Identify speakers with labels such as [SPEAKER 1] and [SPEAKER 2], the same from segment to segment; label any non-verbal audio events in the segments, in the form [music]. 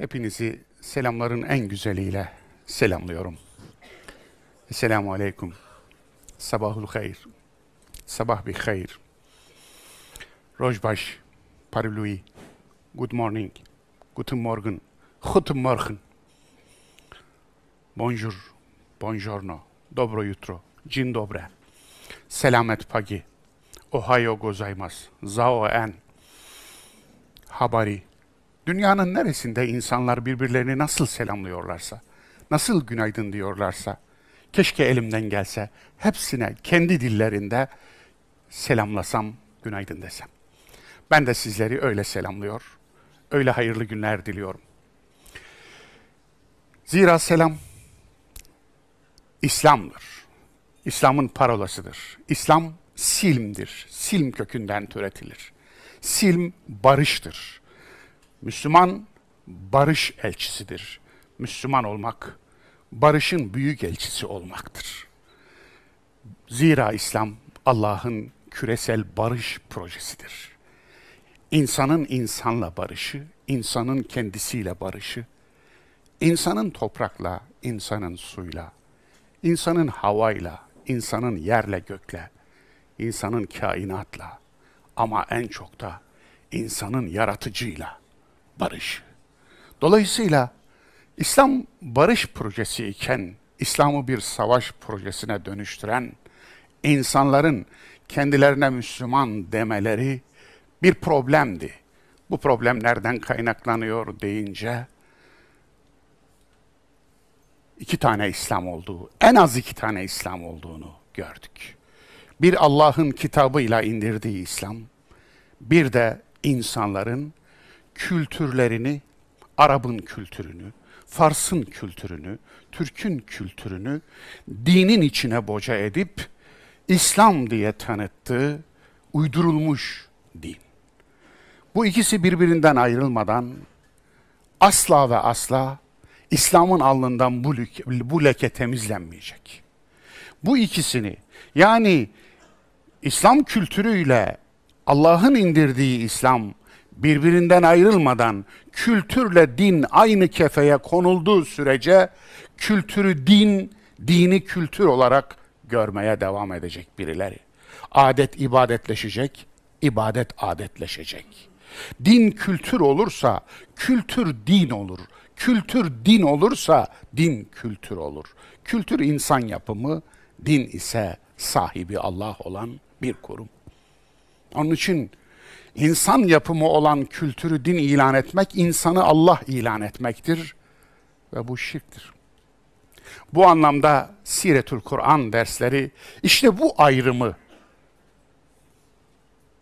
[SPEAKER 1] Hepinizi selamların en güzeliyle selamlıyorum. Esselamu Aleyküm. Sabahul hayr. Sabah bir hayr. Rojbaş, Parului, Good morning, Guten Morgen, Guten Morgen. Bonjour, Buongiorno, Dobro jutro, Cin dobre. Selamet pagi. Ohayo gozaimasu. Zao en. Habari. Dünyanın neresinde insanlar birbirlerini nasıl selamlıyorlarsa, nasıl günaydın diyorlarsa, keşke elimden gelse hepsine kendi dillerinde selamlasam, günaydın desem. Ben de sizleri öyle selamlıyor, öyle hayırlı günler diliyorum. Zira selam İslam'dır. İslam'ın parolasıdır. İslam silmdir. Silm kökünden türetilir. Silm barıştır. Müslüman barış elçisidir. Müslüman olmak, barışın büyük elçisi olmaktır. Zira İslam Allah'ın küresel barış projesidir. İnsanın insanla barışı, insanın kendisiyle barışı, insanın toprakla, insanın suyla, insanın havayla, insanın yerle gökle, insanın kainatla ama en çok da insanın yaratıcıyla barış. Dolayısıyla İslam barış projesi iken İslam'ı bir savaş projesine dönüştüren insanların kendilerine Müslüman demeleri bir problemdi. Bu problem nereden kaynaklanıyor deyince iki tane İslam olduğu, en az iki tane İslam olduğunu gördük. Bir Allah'ın kitabıyla indirdiği İslam, bir de insanların kültürlerini, Arap'ın kültürünü, Fars'ın kültürünü, Türk'ün kültürünü dinin içine boca edip İslam diye tanıttığı uydurulmuş din. Bu ikisi birbirinden ayrılmadan asla ve asla İslam'ın alnından bu, leke, bu leke temizlenmeyecek. Bu ikisini yani İslam kültürüyle Allah'ın indirdiği İslam birbirinden ayrılmadan kültürle din aynı kefeye konulduğu sürece kültürü din, dini kültür olarak görmeye devam edecek birileri. Adet ibadetleşecek, ibadet adetleşecek. Din kültür olursa kültür din olur. Kültür din olursa din kültür olur. Kültür insan yapımı, din ise sahibi Allah olan bir kurum. Onun için İnsan yapımı olan kültürü din ilan etmek, insanı Allah ilan etmektir ve bu şirktir. Bu anlamda Siretül Kur'an dersleri işte bu ayrımı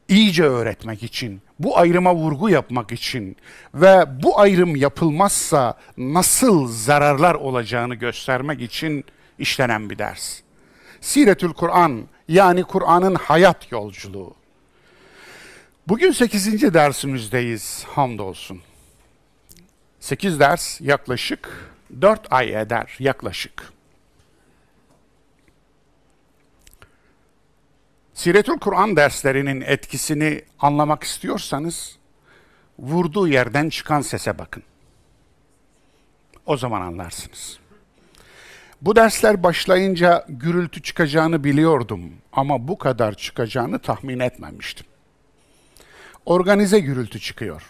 [SPEAKER 1] iyice öğretmek için, bu ayrıma vurgu yapmak için ve bu ayrım yapılmazsa nasıl zararlar olacağını göstermek için işlenen bir ders. Siretül Kur'an yani Kur'an'ın hayat yolculuğu. Bugün 8. dersimizdeyiz hamdolsun. 8 ders yaklaşık 4 ay eder yaklaşık. Siretül Kur'an derslerinin etkisini anlamak istiyorsanız vurduğu yerden çıkan sese bakın. O zaman anlarsınız. Bu dersler başlayınca gürültü çıkacağını biliyordum ama bu kadar çıkacağını tahmin etmemiştim organize gürültü çıkıyor.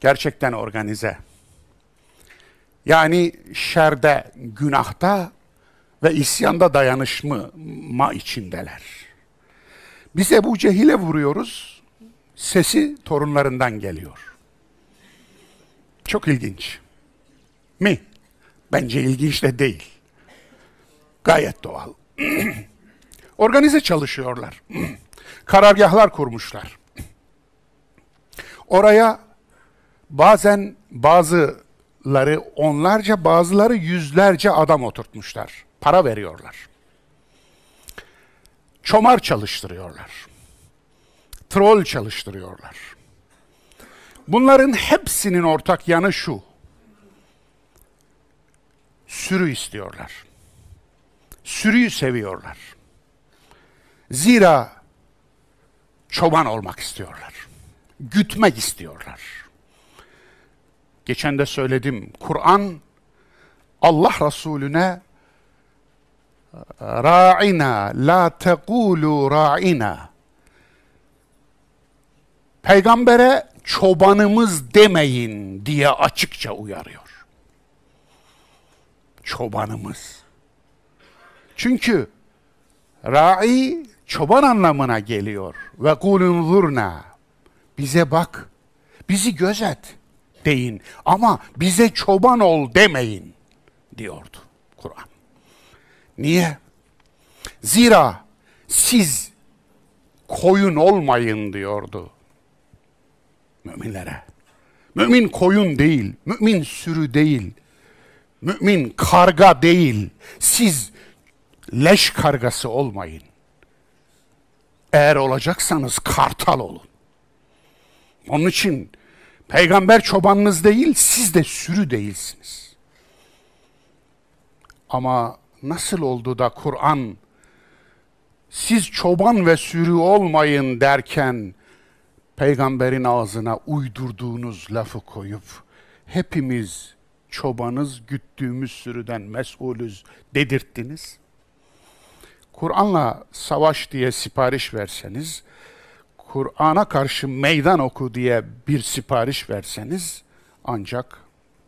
[SPEAKER 1] Gerçekten organize. Yani şerde, günahta ve isyanda dayanışma içindeler. Biz Ebu Cehil'e vuruyoruz, sesi torunlarından geliyor. Çok ilginç. Mi? Bence ilginç de değil. Gayet doğal. [clears throat] Organize çalışıyorlar. [clears throat] Karargahlar kurmuşlar. Oraya bazen bazıları onlarca, bazıları yüzlerce adam oturtmuşlar. Para veriyorlar. Çomar çalıştırıyorlar. Troll çalıştırıyorlar. Bunların hepsinin ortak yanı şu. Sürü istiyorlar. Sürüyü seviyorlar. Zira çoban olmak istiyorlar gütmek istiyorlar. Geçen de söyledim, Kur'an Allah Resulüne ra'ina la tegulu ra'ina Peygambere çobanımız demeyin diye açıkça uyarıyor. Çobanımız. Çünkü ra'i çoban anlamına geliyor. Ve kulun zurna bize bak, bizi gözet deyin ama bize çoban ol demeyin diyordu Kur'an. Niye? Zira siz koyun olmayın diyordu müminlere. Mümin koyun değil, mümin sürü değil, mümin karga değil. Siz leş kargası olmayın. Eğer olacaksanız kartal olun. Onun için peygamber çobanınız değil, siz de sürü değilsiniz. Ama nasıl oldu da Kur'an siz çoban ve sürü olmayın derken peygamberin ağzına uydurduğunuz lafı koyup hepimiz çobanız, güttüğümüz sürüden mesulüz dedirttiniz. Kur'an'la savaş diye sipariş verseniz Kur'an'a karşı meydan oku diye bir sipariş verseniz ancak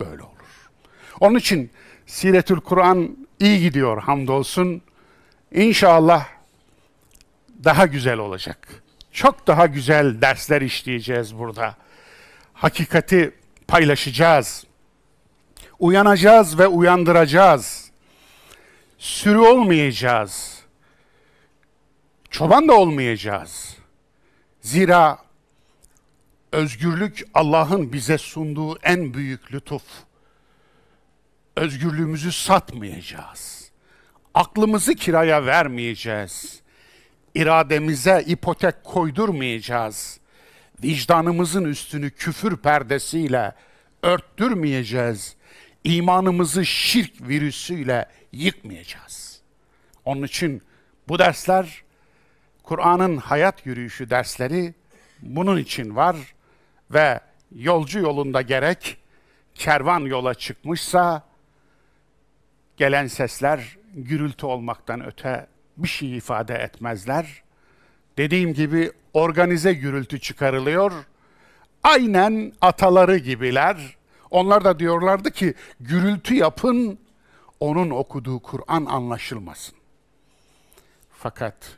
[SPEAKER 1] böyle olur. Onun için Siretül Kur'an iyi gidiyor hamdolsun. İnşallah daha güzel olacak. Çok daha güzel dersler işleyeceğiz burada. Hakikati paylaşacağız. Uyanacağız ve uyandıracağız. Sürü olmayacağız. Çoban da olmayacağız. Zira özgürlük Allah'ın bize sunduğu en büyük lütuf. Özgürlüğümüzü satmayacağız. Aklımızı kiraya vermeyeceğiz. İrademize ipotek koydurmayacağız. Vicdanımızın üstünü küfür perdesiyle örttürmeyeceğiz. İmanımızı şirk virüsüyle yıkmayacağız. Onun için bu dersler Kur'an'ın hayat yürüyüşü dersleri bunun için var ve yolcu yolunda gerek kervan yola çıkmışsa gelen sesler gürültü olmaktan öte bir şey ifade etmezler. Dediğim gibi organize gürültü çıkarılıyor. Aynen ataları gibiler. Onlar da diyorlardı ki gürültü yapın, onun okuduğu Kur'an anlaşılmasın. Fakat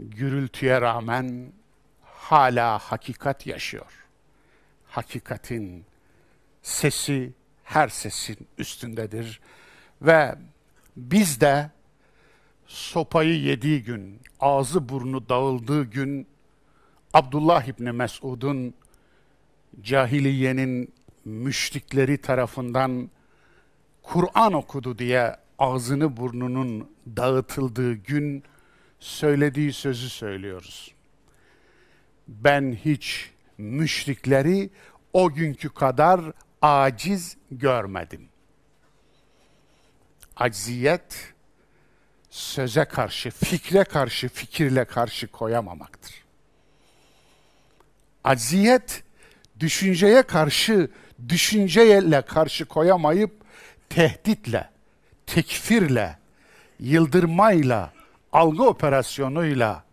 [SPEAKER 1] gürültüye rağmen hala hakikat yaşıyor. Hakikatin sesi her sesin üstündedir ve biz de sopayı yediği gün, ağzı burnu dağıldığı gün Abdullah İbni Mesud'un cahiliyenin müşrikleri tarafından Kur'an okudu diye ağzını burnunun dağıtıldığı gün söylediği sözü söylüyoruz. Ben hiç müşrikleri o günkü kadar aciz görmedim. Acziyet söze karşı, fikre karşı, fikirle karşı koyamamaktır. Acziyet düşünceye karşı, düşünceyle karşı koyamayıp tehditle, tekfirle, yıldırmayla, algı operasyonuyla,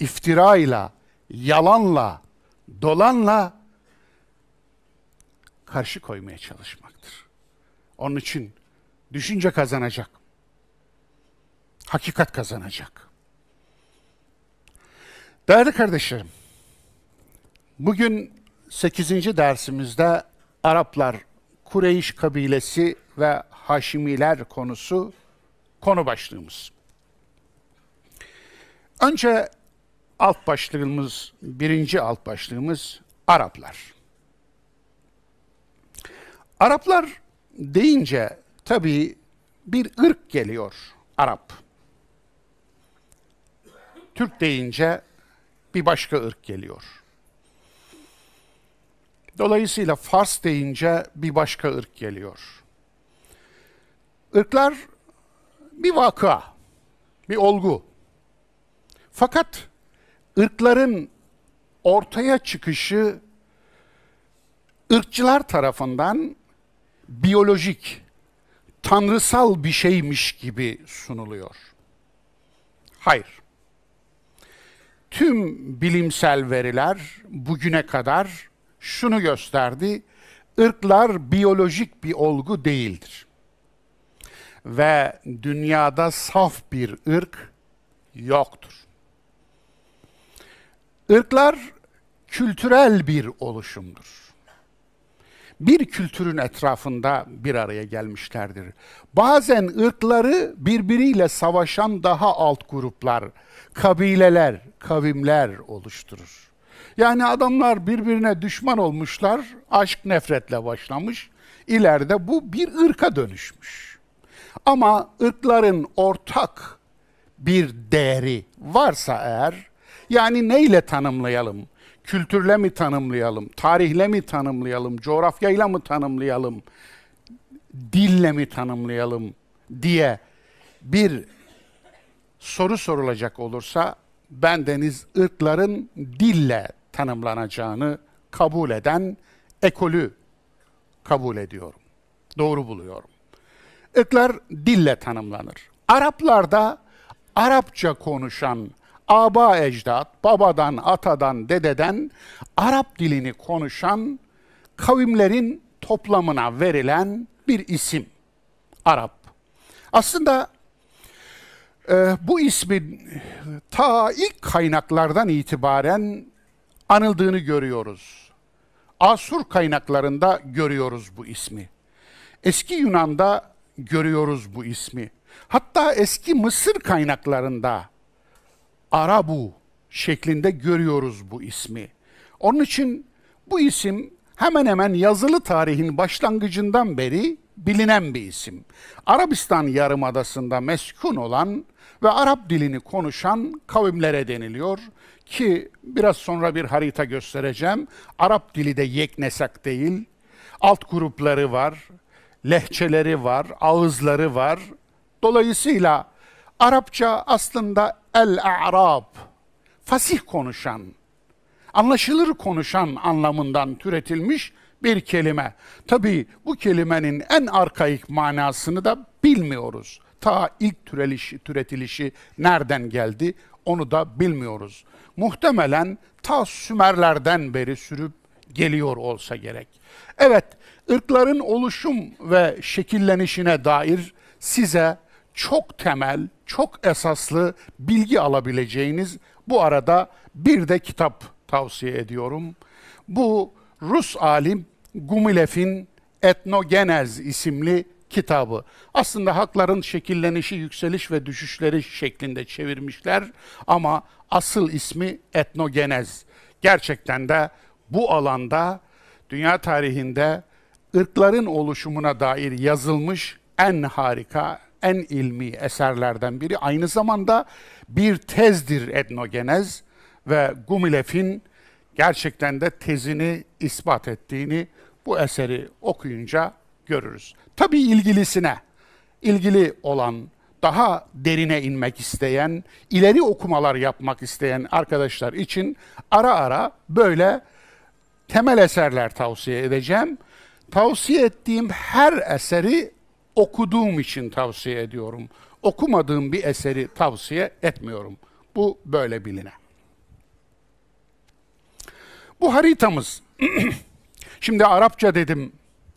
[SPEAKER 1] iftirayla, yalanla, dolanla karşı koymaya çalışmaktır. Onun için düşünce kazanacak. Hakikat kazanacak. Değerli kardeşlerim, bugün 8. dersimizde Araplar, Kureyş kabilesi ve Haşimiler konusu konu başlığımız. Önce alt başlığımız, birinci alt başlığımız Araplar. Araplar deyince tabii bir ırk geliyor Arap. Türk deyince bir başka ırk geliyor. Dolayısıyla Fars deyince bir başka ırk geliyor. Irklar bir vakıa, bir olgu. Fakat ırkların ortaya çıkışı ırkçılar tarafından biyolojik, tanrısal bir şeymiş gibi sunuluyor. Hayır. Tüm bilimsel veriler bugüne kadar şunu gösterdi. Irklar biyolojik bir olgu değildir. Ve dünyada saf bir ırk yoktur. Irklar kültürel bir oluşumdur. Bir kültürün etrafında bir araya gelmişlerdir. Bazen ırkları birbiriyle savaşan daha alt gruplar, kabileler, kavimler oluşturur. Yani adamlar birbirine düşman olmuşlar, aşk nefretle başlamış, ileride bu bir ırka dönüşmüş. Ama ırkların ortak bir değeri varsa eğer yani neyle tanımlayalım? Kültürle mi tanımlayalım? Tarihle mi tanımlayalım? Coğrafyayla mı tanımlayalım? Dille mi tanımlayalım? diye bir soru sorulacak olursa ben deniz ırkların dille tanımlanacağını kabul eden ekolü kabul ediyorum. Doğru buluyorum. Irklar dille tanımlanır. Araplarda Arapça konuşan aba ecdat, babadan, atadan, dededen Arap dilini konuşan kavimlerin toplamına verilen bir isim. Arap. Aslında e, bu ismin ta ilk kaynaklardan itibaren anıldığını görüyoruz. Asur kaynaklarında görüyoruz bu ismi. Eski Yunan'da görüyoruz bu ismi. Hatta eski Mısır kaynaklarında Arabu şeklinde görüyoruz bu ismi. Onun için bu isim hemen hemen yazılı tarihin başlangıcından beri bilinen bir isim. Arabistan yarımadasında meskun olan ve Arap dilini konuşan kavimlere deniliyor ki biraz sonra bir harita göstereceğim. Arap dili de yeknesak değil. Alt grupları var, lehçeleri var, ağızları var. Dolayısıyla Arapça aslında el-a'rab, fasih konuşan, anlaşılır konuşan anlamından türetilmiş bir kelime. Tabii bu kelimenin en arkaik manasını da bilmiyoruz. Ta ilk türelişi, türetilişi nereden geldi onu da bilmiyoruz. Muhtemelen ta Sümerlerden beri sürüp geliyor olsa gerek. Evet, ırkların oluşum ve şekillenişine dair size çok temel, çok esaslı bilgi alabileceğiniz bu arada bir de kitap tavsiye ediyorum. Bu Rus alim Gumilev'in Etnogenez isimli kitabı. Aslında hakların şekillenişi, yükseliş ve düşüşleri şeklinde çevirmişler ama asıl ismi Etnogenez. Gerçekten de bu alanda dünya tarihinde ırkların oluşumuna dair yazılmış en harika, en ilmi eserlerden biri. Aynı zamanda bir tezdir etnogenez ve Gumilev'in gerçekten de tezini ispat ettiğini bu eseri okuyunca görürüz. Tabii ilgilisine, ilgili olan, daha derine inmek isteyen, ileri okumalar yapmak isteyen arkadaşlar için ara ara böyle temel eserler tavsiye edeceğim. Tavsiye ettiğim her eseri okuduğum için tavsiye ediyorum. Okumadığım bir eseri tavsiye etmiyorum. Bu böyle biline. Bu haritamız. [clears throat] Şimdi Arapça dedim,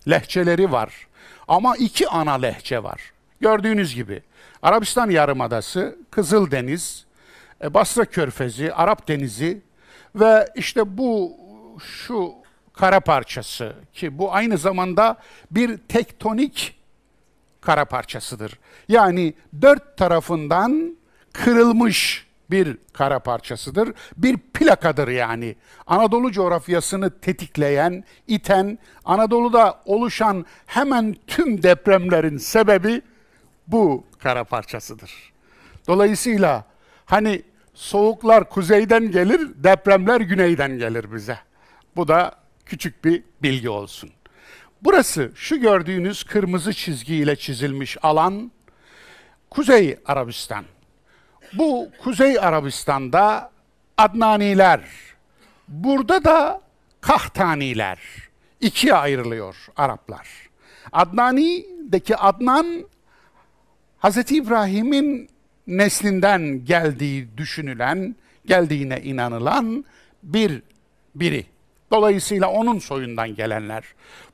[SPEAKER 1] lehçeleri var. Ama iki ana lehçe var. Gördüğünüz gibi Arabistan Yarımadası, Kızıldeniz, e, Basra Körfezi, Arap Denizi ve işte bu şu kara parçası ki bu aynı zamanda bir tektonik kara parçasıdır. Yani dört tarafından kırılmış bir kara parçasıdır. Bir plakadır yani. Anadolu coğrafyasını tetikleyen, iten, Anadolu'da oluşan hemen tüm depremlerin sebebi bu kara parçasıdır. Dolayısıyla hani soğuklar kuzeyden gelir, depremler güneyden gelir bize. Bu da küçük bir bilgi olsun. Burası şu gördüğünüz kırmızı çizgi ile çizilmiş alan Kuzey Arabistan. Bu Kuzey Arabistan'da Adnaniler, burada da Kahtaniler ikiye ayrılıyor Araplar. Adnani'deki Adnan Hz. İbrahim'in neslinden geldiği düşünülen, geldiğine inanılan bir biri. Dolayısıyla onun soyundan gelenler.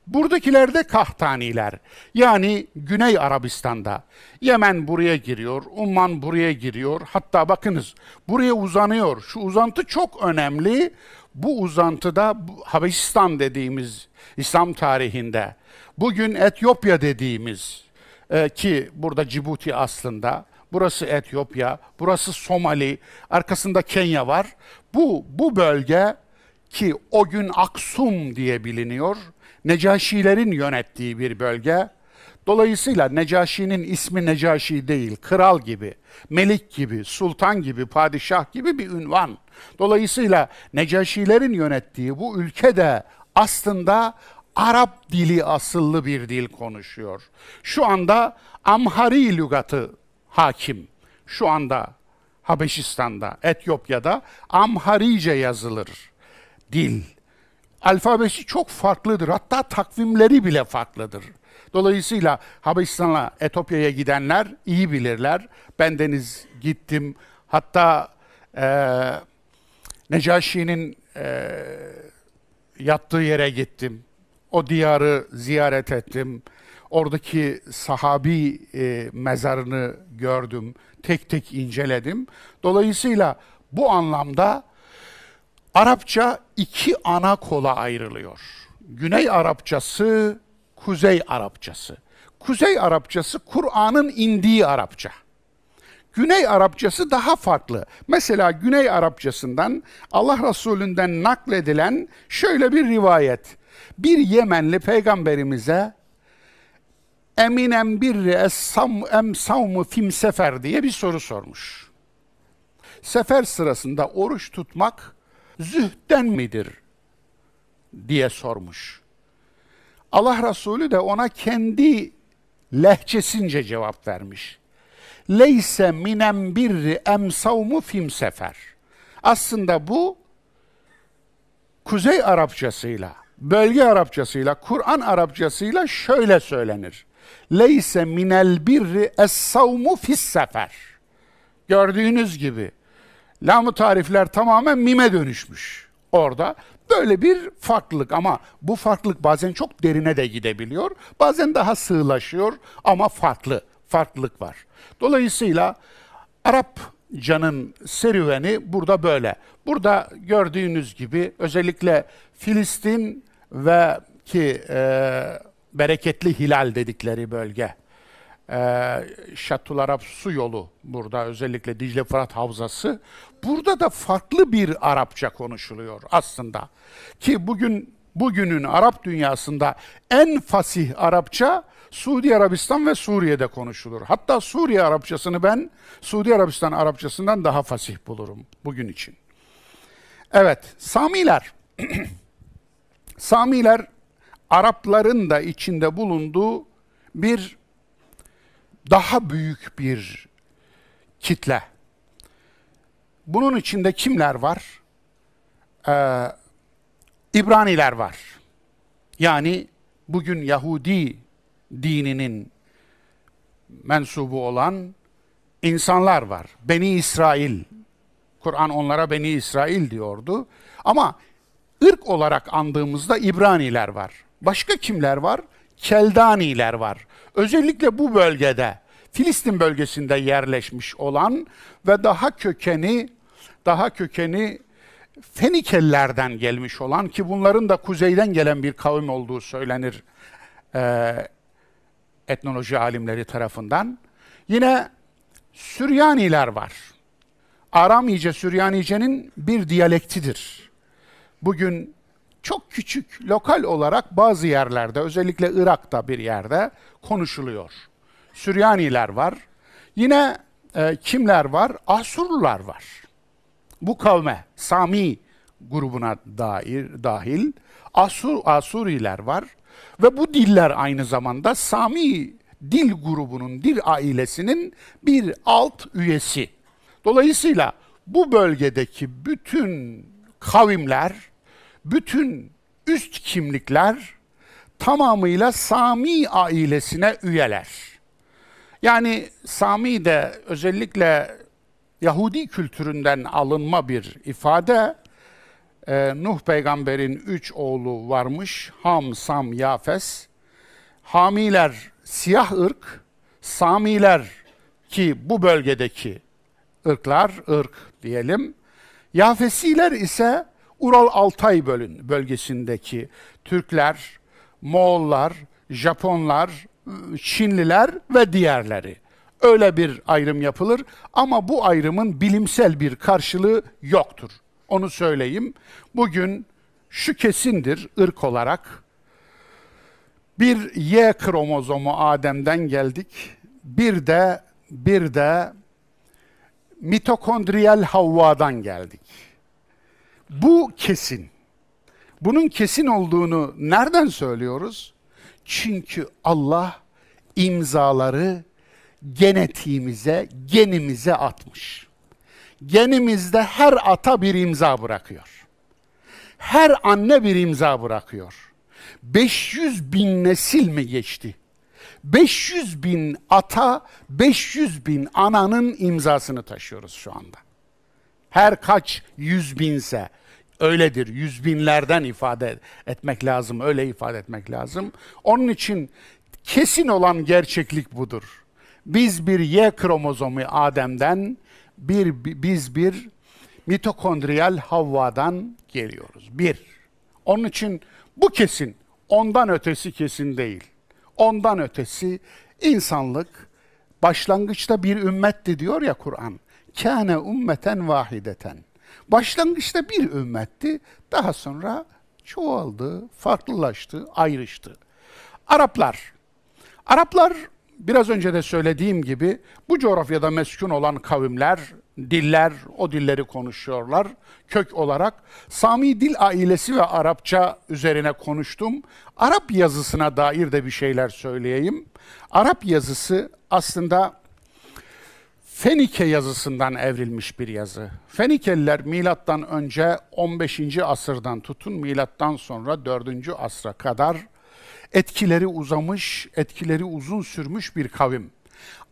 [SPEAKER 1] Buradakiler de Kahtaniler. Yani Güney Arabistan'da. Yemen buraya giriyor, Umman buraya giriyor. Hatta bakınız buraya uzanıyor. Şu uzantı çok önemli. Bu uzantıda Habeşistan dediğimiz İslam tarihinde, bugün Etiyopya dediğimiz e, ki burada Cibuti aslında, burası Etiyopya, burası Somali, arkasında Kenya var. Bu bu bölge ki o gün Aksum diye biliniyor. Necaşilerin yönettiği bir bölge. Dolayısıyla Necaşi'nin ismi Necaşi değil, kral gibi, melik gibi, sultan gibi, padişah gibi bir ünvan. Dolayısıyla Necaşilerin yönettiği bu ülke de aslında Arap dili asıllı bir dil konuşuyor. Şu anda Amhari lügatı hakim. Şu anda Habeşistan'da, Etiyopya'da Amharice yazılır dil. Alfabesi çok farklıdır. Hatta takvimleri bile farklıdır. Dolayısıyla Habeşistan'a, Etopya'ya gidenler iyi bilirler. Ben deniz gittim. Hatta e, Necaşi'nin e, yattığı yere gittim. O diyarı ziyaret ettim. Oradaki sahabi e, mezarını gördüm. Tek tek inceledim. Dolayısıyla bu anlamda Arapça iki ana kola ayrılıyor. Güney Arapçası, Kuzey Arapçası. Kuzey Arapçası Kur'an'ın indiği Arapça. Güney Arapçası daha farklı. Mesela Güney Arapçasından Allah Resulü'nden nakledilen şöyle bir rivayet. Bir Yemenli peygamberimize eminem birri es-sam em savmu fim sefer diye bir soru sormuş. Sefer sırasında oruç tutmak zühten midir? diye sormuş. Allah Resulü de ona kendi lehçesince cevap vermiş. Leyse minem birri em savmu fim sefer. Aslında bu Kuzey Arapçasıyla, bölge Arapçasıyla, Kur'an Arapçasıyla şöyle söylenir. Leyse minel birri es savmu fis sefer. Gördüğünüz gibi Lamu tarifler tamamen mime dönüşmüş orada. Böyle bir farklılık ama bu farklılık bazen çok derine de gidebiliyor. Bazen daha sığlaşıyor ama farklı. Farklılık var. Dolayısıyla Arap Can'ın serüveni burada böyle. Burada gördüğünüz gibi özellikle Filistin ve ki e, bereketli hilal dedikleri bölge e, ee, Şatularap su yolu burada özellikle Dicle Fırat Havzası. Burada da farklı bir Arapça konuşuluyor aslında. Ki bugün bugünün Arap dünyasında en fasih Arapça Suudi Arabistan ve Suriye'de konuşulur. Hatta Suriye Arapçasını ben Suudi Arabistan Arapçasından daha fasih bulurum bugün için. Evet, Samiler. [clears throat] Samiler Arapların da içinde bulunduğu bir daha büyük bir kitle. Bunun içinde kimler var? Ee, İbraniler var. Yani bugün Yahudi dininin mensubu olan insanlar var. Beni İsrail. Kur'an onlara Beni İsrail diyordu. Ama ırk olarak andığımızda İbraniler var. Başka kimler var? Keldaniler var özellikle bu bölgede Filistin bölgesinde yerleşmiş olan ve daha kökeni daha kökeni Fenikelilerden gelmiş olan ki bunların da kuzeyden gelen bir kavim olduğu söylenir e, etnoloji alimleri tarafından. Yine Süryaniler var. Aramice Süryanice'nin bir diyalektidir. Bugün çok küçük, lokal olarak bazı yerlerde, özellikle Irak'ta bir yerde konuşuluyor. Süryaniler var. Yine e, kimler var? Asurlular var. Bu kavme, Sami grubuna dair dahil Asur Asuriler var ve bu diller aynı zamanda Sami dil grubunun, dil ailesinin bir alt üyesi. Dolayısıyla bu bölgedeki bütün kavimler bütün üst kimlikler tamamıyla Sami ailesine üyeler. Yani Sami de özellikle Yahudi kültüründen alınma bir ifade. Ee, Nuh peygamberin üç oğlu varmış. Ham, Sam, Yafes. Hamiler siyah ırk, Samiler ki bu bölgedeki ırklar, ırk diyelim. Yafesiler ise Ural-Altay Bölün bölgesindeki Türkler, Moğollar, Japonlar, Çinliler ve diğerleri. Öyle bir ayrım yapılır ama bu ayrımın bilimsel bir karşılığı yoktur. Onu söyleyeyim. Bugün şu kesindir ırk olarak. Bir Y kromozomu Adem'den geldik. Bir de bir de mitokondriyal Havva'dan geldik. Bu kesin. Bunun kesin olduğunu nereden söylüyoruz? Çünkü Allah imzaları genetiğimize, genimize atmış. Genimizde her ata bir imza bırakıyor. Her anne bir imza bırakıyor. 500 bin nesil mi geçti? 500 bin ata, 500 bin ananın imzasını taşıyoruz şu anda her kaç yüz binse öyledir. Yüz binlerden ifade etmek lazım. Öyle ifade etmek lazım. Onun için kesin olan gerçeklik budur. Biz bir Y kromozomu Adem'den, bir biz bir mitokondriyal Havva'dan geliyoruz. Bir. Onun için bu kesin. Ondan ötesi kesin değil. Ondan ötesi insanlık başlangıçta bir ümmetti diyor ya Kur'an kâne ümmeten, vahideten. Başlangıçta bir ümmetti, daha sonra çoğaldı, farklılaştı, ayrıştı. Araplar. Araplar biraz önce de söylediğim gibi bu coğrafyada meskun olan kavimler, diller, o dilleri konuşuyorlar. Kök olarak Sami dil ailesi ve Arapça üzerine konuştum. Arap yazısına dair de bir şeyler söyleyeyim. Arap yazısı aslında Fenike yazısından evrilmiş bir yazı. Fenikeliler milattan önce 15. asırdan tutun milattan sonra 4. asra kadar etkileri uzamış, etkileri uzun sürmüş bir kavim.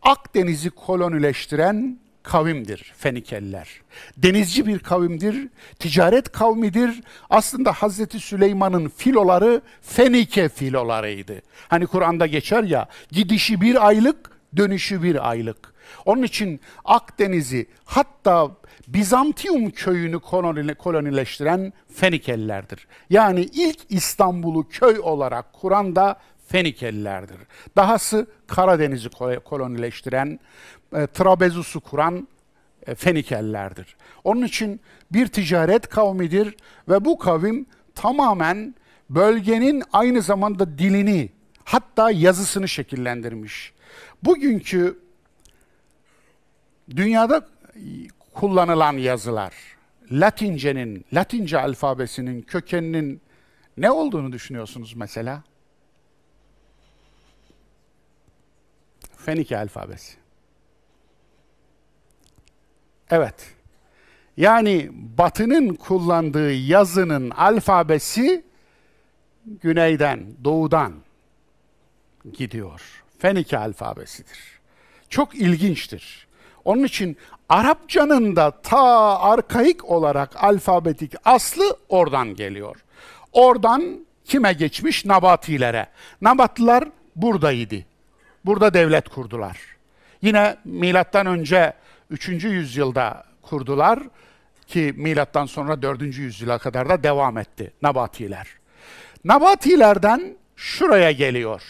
[SPEAKER 1] Akdeniz'i kolonileştiren kavimdir Fenikeliler. Denizci bir kavimdir, ticaret kavmidir. Aslında Hazreti Süleyman'ın filoları Fenike filolarıydı. Hani Kur'an'da geçer ya, gidişi bir aylık, dönüşü bir aylık. Onun için Akdeniz'i hatta Bizantiyum köyünü kolonileştiren Fenikelilerdir. Yani ilk İstanbul'u köy olarak kuran da Fenikelilerdir. Dahası Karadeniz'i kolonileştiren, e, Trabezus'u kuran e, Fenikelilerdir. Onun için bir ticaret kavmidir ve bu kavim tamamen bölgenin aynı zamanda dilini hatta yazısını şekillendirmiş. Bugünkü Dünyada kullanılan yazılar, Latince'nin, Latince alfabesinin kökeninin ne olduğunu düşünüyorsunuz mesela? Fenike alfabesi. Evet. Yani Batı'nın kullandığı yazının alfabesi güneyden, doğudan gidiyor. Fenike alfabesidir. Çok ilginçtir. Onun için Arapçanın da ta arkaik olarak alfabetik aslı oradan geliyor. Oradan kime geçmiş? Nabatilere. Nabatlılar buradaydı. Burada devlet kurdular. Yine milattan önce 3. yüzyılda kurdular ki milattan sonra 4. yüzyıla kadar da devam etti Nabatiler. Nabatilerden şuraya geliyor.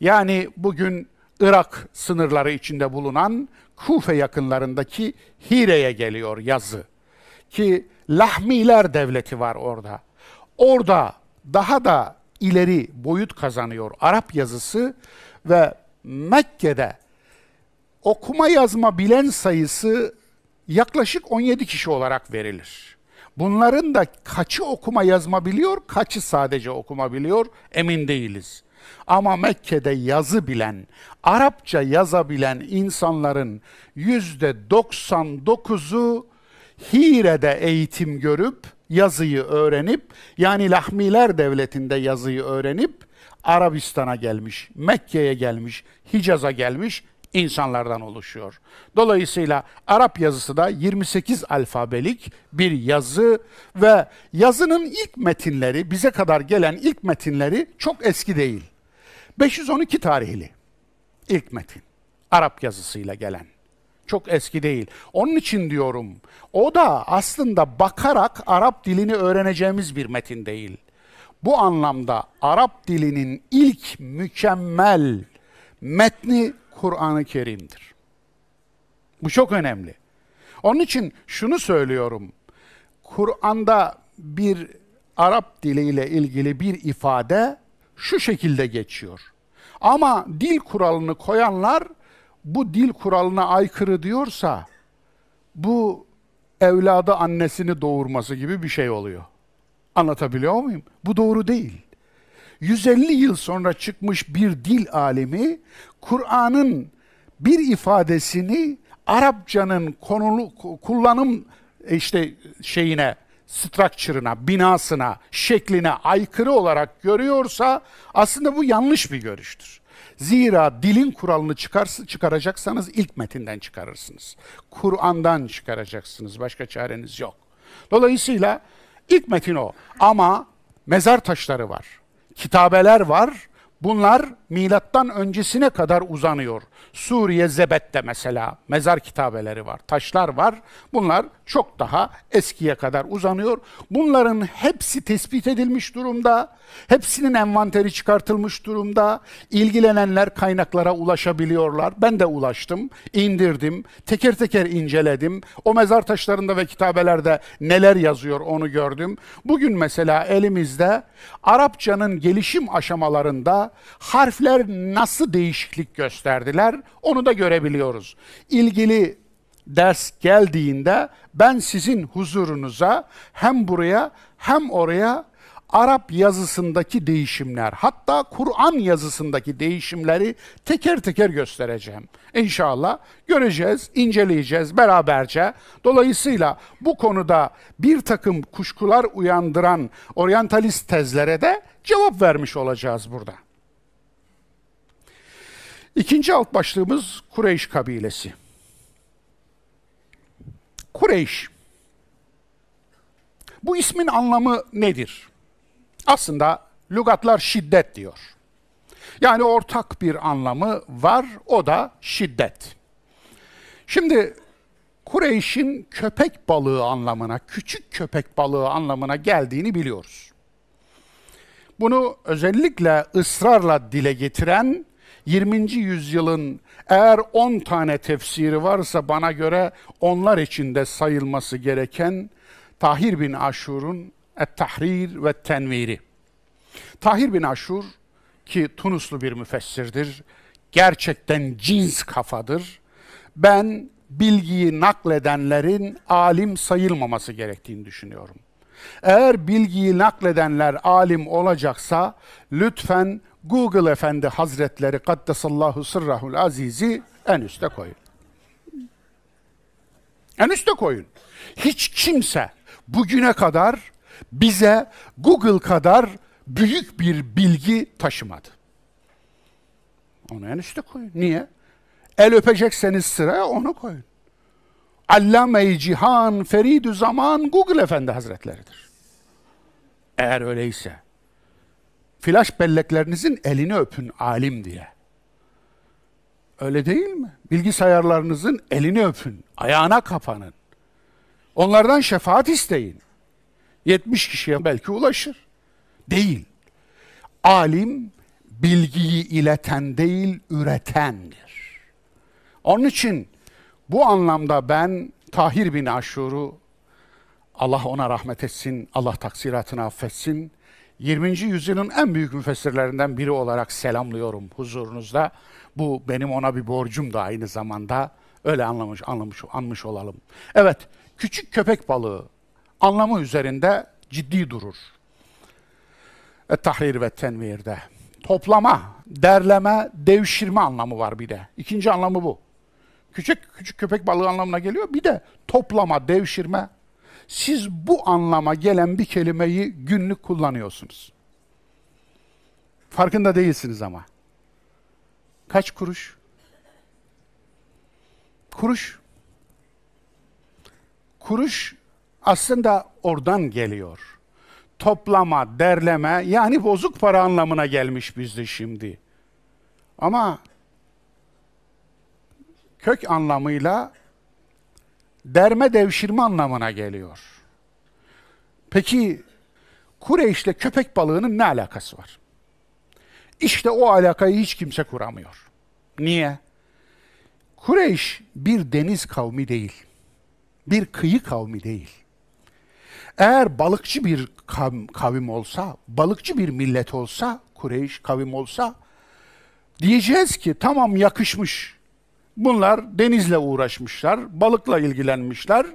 [SPEAKER 1] Yani bugün Irak sınırları içinde bulunan Kufe yakınlarındaki Hire'ye geliyor yazı. Ki Lahmiler devleti var orada. Orada daha da ileri boyut kazanıyor Arap yazısı ve Mekke'de okuma yazma bilen sayısı yaklaşık 17 kişi olarak verilir. Bunların da kaçı okuma yazma biliyor, kaçı sadece okuma biliyor emin değiliz. Ama Mekke'de yazı bilen, Arapça yazabilen insanların yüzde 99'u Hire'de eğitim görüp, yazıyı öğrenip, yani Lahmiler Devleti'nde yazıyı öğrenip, Arabistan'a gelmiş, Mekke'ye gelmiş, Hicaz'a gelmiş insanlardan oluşuyor. Dolayısıyla Arap yazısı da 28 alfabelik bir yazı ve yazının ilk metinleri, bize kadar gelen ilk metinleri çok eski değil. 512 tarihli ilk metin. Arap yazısıyla gelen. Çok eski değil. Onun için diyorum o da aslında bakarak Arap dilini öğreneceğimiz bir metin değil. Bu anlamda Arap dilinin ilk mükemmel metni Kur'an-ı Kerim'dir. Bu çok önemli. Onun için şunu söylüyorum. Kur'an'da bir Arap diliyle ilgili bir ifade şu şekilde geçiyor. Ama dil kuralını koyanlar bu dil kuralına aykırı diyorsa bu evladı annesini doğurması gibi bir şey oluyor. Anlatabiliyor muyum? Bu doğru değil. 150 yıl sonra çıkmış bir dil alimi Kur'an'ın bir ifadesini Arapçanın konulu kullanım işte şeyine structure'ına, binasına, şekline aykırı olarak görüyorsa aslında bu yanlış bir görüştür. Zira dilin kuralını çıkarsa, çıkaracaksanız ilk metinden çıkarırsınız. Kur'an'dan çıkaracaksınız. Başka çareniz yok. Dolayısıyla ilk metin o. Ama mezar taşları var. Kitabeler var. Bunlar milattan öncesine kadar uzanıyor. Suriye Zebet'te mesela mezar kitabeleri var, taşlar var. Bunlar çok daha eskiye kadar uzanıyor. Bunların hepsi tespit edilmiş durumda. Hepsinin envanteri çıkartılmış durumda. İlgilenenler kaynaklara ulaşabiliyorlar. Ben de ulaştım, indirdim, teker teker inceledim. O mezar taşlarında ve kitabelerde neler yazıyor onu gördüm. Bugün mesela elimizde Arapçanın gelişim aşamalarında harfler nasıl değişiklik gösterdiler? neler onu da görebiliyoruz. İlgili ders geldiğinde ben sizin huzurunuza hem buraya hem oraya Arap yazısındaki değişimler, hatta Kur'an yazısındaki değişimleri teker teker göstereceğim. İnşallah göreceğiz, inceleyeceğiz beraberce. Dolayısıyla bu konuda bir takım kuşkular uyandıran oryantalist tezlere de cevap vermiş olacağız burada. İkinci alt başlığımız Kureyş kabilesi. Kureyş. Bu ismin anlamı nedir? Aslında lügatlar şiddet diyor. Yani ortak bir anlamı var, o da şiddet. Şimdi Kureyş'in köpek balığı anlamına, küçük köpek balığı anlamına geldiğini biliyoruz. Bunu özellikle ısrarla dile getiren 20. yüzyılın eğer 10 tane tefsiri varsa bana göre onlar içinde sayılması gereken Tahir bin Aşur'un Et-Tahrir ve Tenviri. Tahir bin Aşur ki Tunuslu bir müfessirdir. Gerçekten cins kafadır. Ben bilgiyi nakledenlerin alim sayılmaması gerektiğini düşünüyorum. Eğer bilgiyi nakledenler alim olacaksa lütfen Google Efendi Hazretleri Kaddesallahu Sırrahul Aziz'i en üste koyun. En üste koyun. Hiç kimse bugüne kadar bize Google kadar büyük bir bilgi taşımadı. Onu en üste koyun. Niye? El öpecekseniz sıraya onu koyun. Allame-i Cihan, Feridü Zaman Google Efendi Hazretleri'dir. Eğer öyleyse flash belleklerinizin elini öpün alim diye. Öyle değil mi? Bilgisayarlarınızın elini öpün, ayağına kapanın. Onlardan şefaat isteyin. 70 kişiye belki ulaşır. Değil. Alim bilgiyi ileten değil, üretendir. Onun için bu anlamda ben Tahir bin Aşur'u Allah ona rahmet etsin, Allah taksiratını affetsin. 20. yüzyılın en büyük müfessirlerinden biri olarak selamlıyorum huzurunuzda. Bu benim ona bir borcum da aynı zamanda. Öyle anlamış, anlamış, anmış olalım. Evet, küçük köpek balığı anlamı üzerinde ciddi durur. E, tahrir ve tenvirde. Toplama, derleme, devşirme anlamı var bir de. İkinci anlamı bu. Küçük küçük köpek balığı anlamına geliyor. Bir de toplama, devşirme, siz bu anlama gelen bir kelimeyi günlük kullanıyorsunuz. Farkında değilsiniz ama. Kaç kuruş? Kuruş. Kuruş aslında oradan geliyor. Toplama, derleme yani bozuk para anlamına gelmiş bizde şimdi. Ama kök anlamıyla derme devşirme anlamına geliyor. Peki Kureyş'le köpek balığının ne alakası var? İşte o alakayı hiç kimse kuramıyor. Niye? Kureyş bir deniz kavmi değil. Bir kıyı kavmi değil. Eğer balıkçı bir kavim, kavim olsa, balıkçı bir millet olsa, Kureyş kavim olsa diyeceğiz ki tamam yakışmış. Bunlar denizle uğraşmışlar, balıkla ilgilenmişler.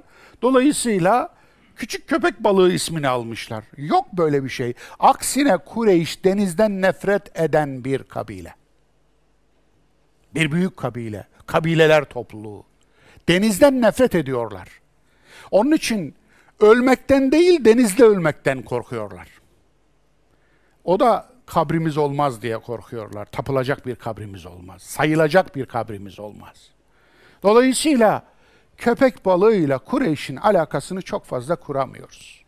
[SPEAKER 1] Dolayısıyla küçük köpek balığı ismini almışlar. Yok böyle bir şey. Aksine Kureyş denizden nefret eden bir kabile. Bir büyük kabile, kabileler topluluğu. Denizden nefret ediyorlar. Onun için ölmekten değil denizde ölmekten korkuyorlar. O da kabrimiz olmaz diye korkuyorlar. Tapılacak bir kabrimiz olmaz. Sayılacak bir kabrimiz olmaz. Dolayısıyla köpek balığıyla Kureyş'in alakasını çok fazla kuramıyoruz.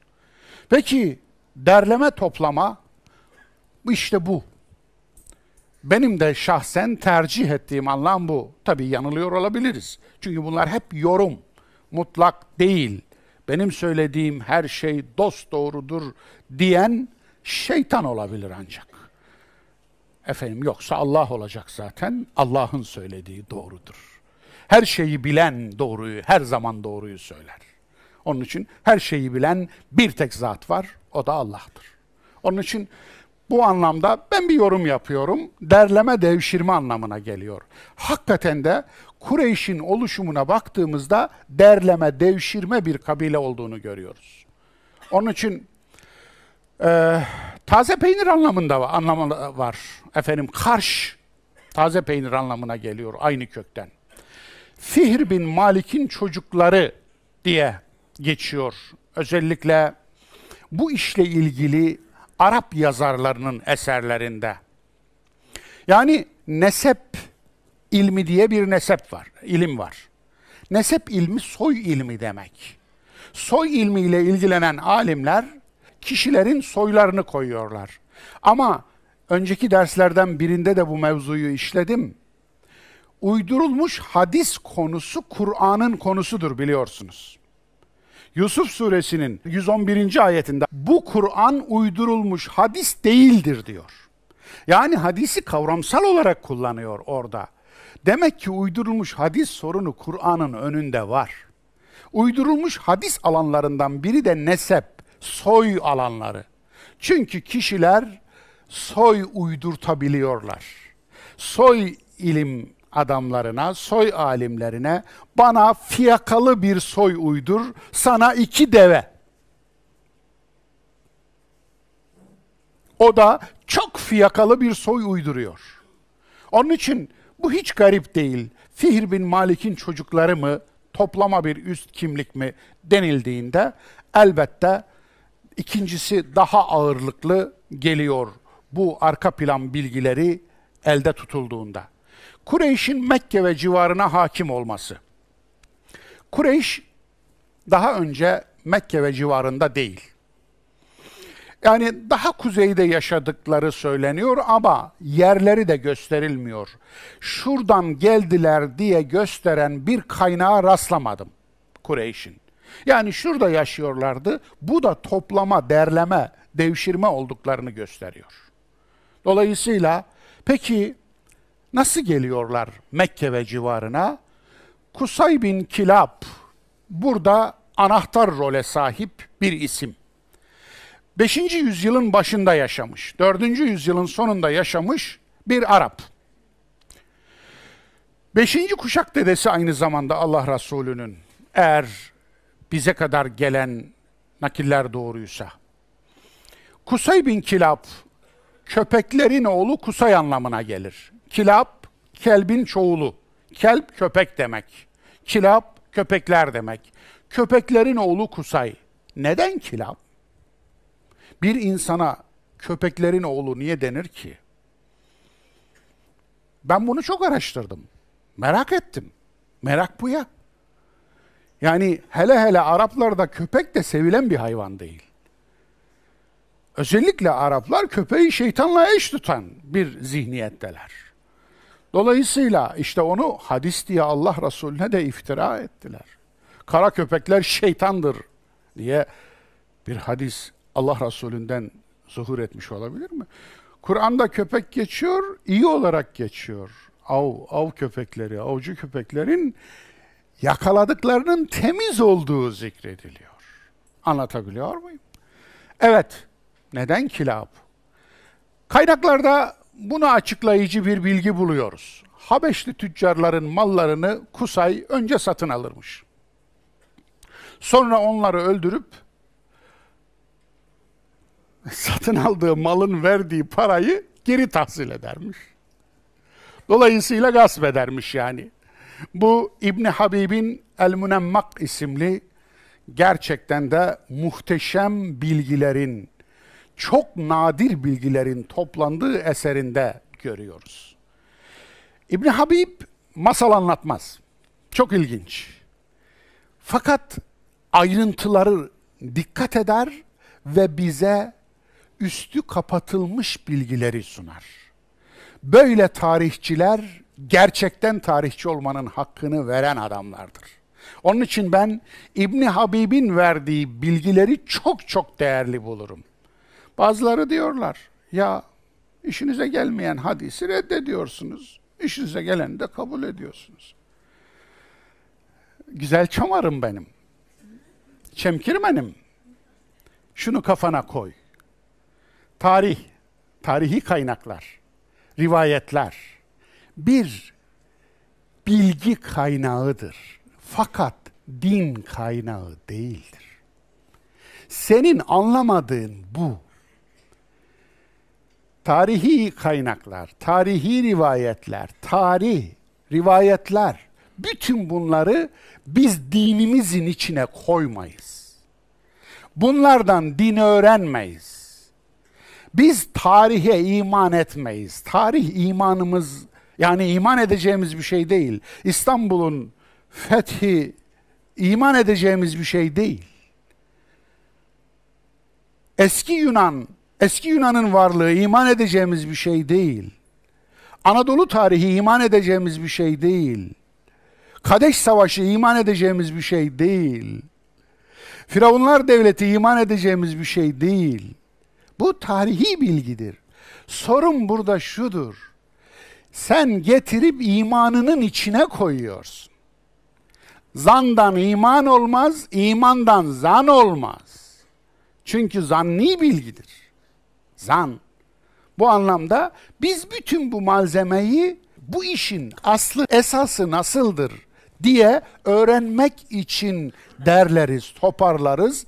[SPEAKER 1] Peki derleme toplama işte bu. Benim de şahsen tercih ettiğim anlam bu. Tabii yanılıyor olabiliriz. Çünkü bunlar hep yorum. Mutlak değil. Benim söylediğim her şey dost doğrudur diyen şeytan olabilir ancak. Efendim yoksa Allah olacak zaten. Allah'ın söylediği doğrudur. Her şeyi bilen doğruyu, her zaman doğruyu söyler. Onun için her şeyi bilen bir tek zat var, o da Allah'tır. Onun için bu anlamda ben bir yorum yapıyorum. Derleme devşirme anlamına geliyor. Hakikaten de Kureyş'in oluşumuna baktığımızda derleme devşirme bir kabile olduğunu görüyoruz. Onun için ee, taze peynir anlamında var, anlamı var. Efendim karş taze peynir anlamına geliyor aynı kökten. Fihr bin Malik'in çocukları diye geçiyor. Özellikle bu işle ilgili Arap yazarlarının eserlerinde. Yani nesep ilmi diye bir nesep var, ilim var. Nesep ilmi soy ilmi demek. Soy ilmiyle ilgilenen alimler kişilerin soylarını koyuyorlar. Ama önceki derslerden birinde de bu mevzuyu işledim. Uydurulmuş hadis konusu Kur'an'ın konusudur biliyorsunuz. Yusuf suresinin 111. ayetinde bu Kur'an uydurulmuş hadis değildir diyor. Yani hadisi kavramsal olarak kullanıyor orada. Demek ki uydurulmuş hadis sorunu Kur'an'ın önünde var. Uydurulmuş hadis alanlarından biri de nesep, soy alanları. Çünkü kişiler soy uydurtabiliyorlar. Soy ilim adamlarına, soy alimlerine bana fiyakalı bir soy uydur, sana iki deve. O da çok fiyakalı bir soy uyduruyor. Onun için bu hiç garip değil. Fihr bin Malik'in çocukları mı, toplama bir üst kimlik mi denildiğinde elbette İkincisi daha ağırlıklı geliyor bu arka plan bilgileri elde tutulduğunda. Kureyş'in Mekke ve civarına hakim olması. Kureyş daha önce Mekke ve civarında değil. Yani daha kuzeyde yaşadıkları söyleniyor ama yerleri de gösterilmiyor. Şuradan geldiler diye gösteren bir kaynağa rastlamadım Kureyş'in. Yani şurada yaşıyorlardı. Bu da toplama, derleme, devşirme olduklarını gösteriyor. Dolayısıyla peki nasıl geliyorlar Mekke ve civarına? Kusay bin Kilab burada anahtar role sahip bir isim. 5. yüzyılın başında yaşamış, 4. yüzyılın sonunda yaşamış bir Arap. 5. kuşak dedesi aynı zamanda Allah Resulü'nün. Eğer bize kadar gelen nakiller doğruysa. Kusay bin Kilab, köpeklerin oğlu Kusay anlamına gelir. Kilab, kelbin çoğulu. Kelp köpek demek. Kilab, köpekler demek. Köpeklerin oğlu Kusay. Neden kilab? Bir insana köpeklerin oğlu niye denir ki? Ben bunu çok araştırdım. Merak ettim. Merak bu ya. Yani hele hele Araplarda köpek de sevilen bir hayvan değil. Özellikle Araplar köpeği şeytanla eş tutan bir zihniyetteler. Dolayısıyla işte onu hadis diye Allah Resulüne de iftira ettiler. Kara köpekler şeytandır diye bir hadis Allah Resulünden zuhur etmiş olabilir mi? Kur'an'da köpek geçiyor, iyi olarak geçiyor. Av, av köpekleri, avcı köpeklerin yakaladıklarının temiz olduğu zikrediliyor. Anlatabiliyor muyum? Evet, neden kilap? Kaynaklarda bunu açıklayıcı bir bilgi buluyoruz. Habeşli tüccarların mallarını Kusay önce satın alırmış. Sonra onları öldürüp [laughs] satın aldığı malın verdiği parayı geri tahsil edermiş. Dolayısıyla gasp edermiş yani. Bu İbni Habib'in El Münemmak isimli gerçekten de muhteşem bilgilerin, çok nadir bilgilerin toplandığı eserinde görüyoruz. İbni Habib masal anlatmaz. Çok ilginç. Fakat ayrıntıları dikkat eder ve bize üstü kapatılmış bilgileri sunar. Böyle tarihçiler gerçekten tarihçi olmanın hakkını veren adamlardır. Onun için ben İbni Habib'in verdiği bilgileri çok çok değerli bulurum. Bazıları diyorlar, ya işinize gelmeyen hadisi reddediyorsunuz, işinize geleni de kabul ediyorsunuz. Güzel çamarım benim, çemkirmenim. Şunu kafana koy. Tarih, tarihi kaynaklar, rivayetler, bir bilgi kaynağıdır. Fakat din kaynağı değildir. Senin anlamadığın bu. Tarihi kaynaklar, tarihi rivayetler, tarih, rivayetler bütün bunları biz dinimizin içine koymayız. Bunlardan din öğrenmeyiz. Biz tarihe iman etmeyiz. Tarih imanımız yani iman edeceğimiz bir şey değil. İstanbul'un fethi iman edeceğimiz bir şey değil. Eski Yunan, eski Yunan'ın varlığı iman edeceğimiz bir şey değil. Anadolu tarihi iman edeceğimiz bir şey değil. Kadeş Savaşı iman edeceğimiz bir şey değil. Firavunlar Devleti iman edeceğimiz bir şey değil. Bu tarihi bilgidir. Sorun burada şudur sen getirip imanının içine koyuyorsun. Zandan iman olmaz, imandan zan olmaz. Çünkü zanni bilgidir. Zan. Bu anlamda biz bütün bu malzemeyi bu işin aslı esası nasıldır diye öğrenmek için derleriz, toparlarız.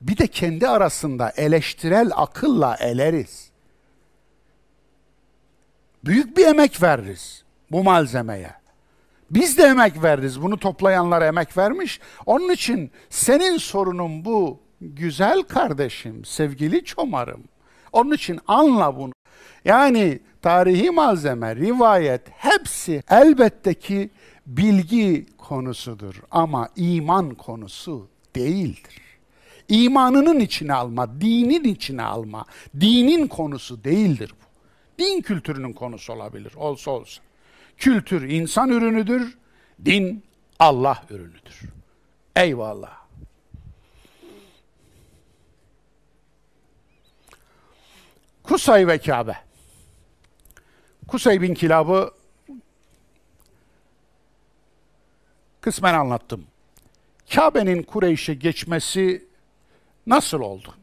[SPEAKER 1] Bir de kendi arasında eleştirel akılla eleriz büyük bir emek veririz bu malzemeye. Biz de emek veririz. Bunu toplayanlar emek vermiş. Onun için senin sorunun bu güzel kardeşim, sevgili çomarım. Onun için anla bunu. Yani tarihi malzeme, rivayet hepsi elbette ki bilgi konusudur ama iman konusu değildir. İmanının içine alma, dinin içine alma, dinin konusu değildir bu din kültürünün konusu olabilir olsa olsa. Kültür insan ürünüdür, din Allah ürünüdür. Eyvallah. Kusay ve Kabe. Kusay bin Kilab'ı kısmen anlattım. Kabe'nin Kureyş'e geçmesi nasıl oldu?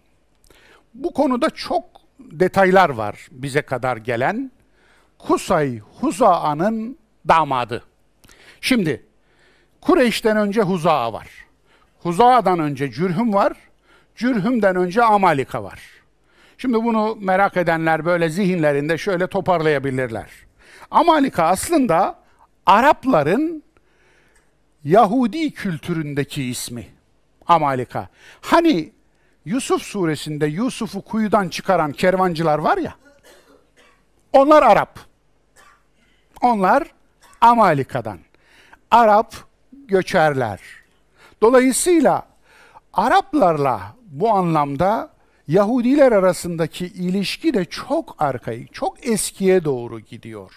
[SPEAKER 1] Bu konuda çok detaylar var bize kadar gelen. Kusay Huza'nın damadı. Şimdi Kureyş'ten önce Huza'a var. Huza'dan önce Cürhüm var. Cürhüm'den önce Amalika var. Şimdi bunu merak edenler böyle zihinlerinde şöyle toparlayabilirler. Amalika aslında Arapların Yahudi kültüründeki ismi. Amalika. Hani Yusuf suresinde Yusuf'u kuyudan çıkaran kervancılar var ya, onlar Arap. Onlar Amalika'dan. Arap göçerler. Dolayısıyla Araplarla bu anlamda Yahudiler arasındaki ilişki de çok arkaik, çok eskiye doğru gidiyor.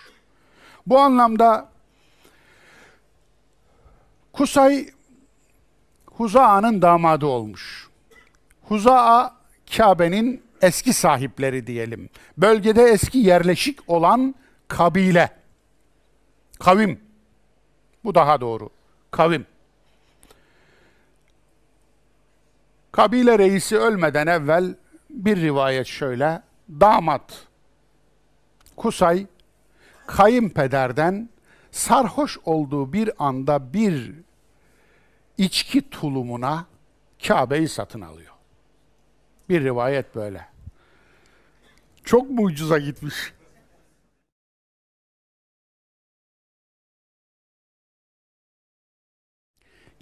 [SPEAKER 1] Bu anlamda Kusay Huza'nın damadı olmuş. Huza'a Kabe'nin eski sahipleri diyelim. Bölgede eski yerleşik olan kabile. Kavim. Bu daha doğru. Kavim. Kabile reisi ölmeden evvel bir rivayet şöyle. Damat Kusay kayınpederden sarhoş olduğu bir anda bir içki tulumuna Kabe'yi satın alıyor. Bir rivayet böyle. Çok mu ucuza gitmiş?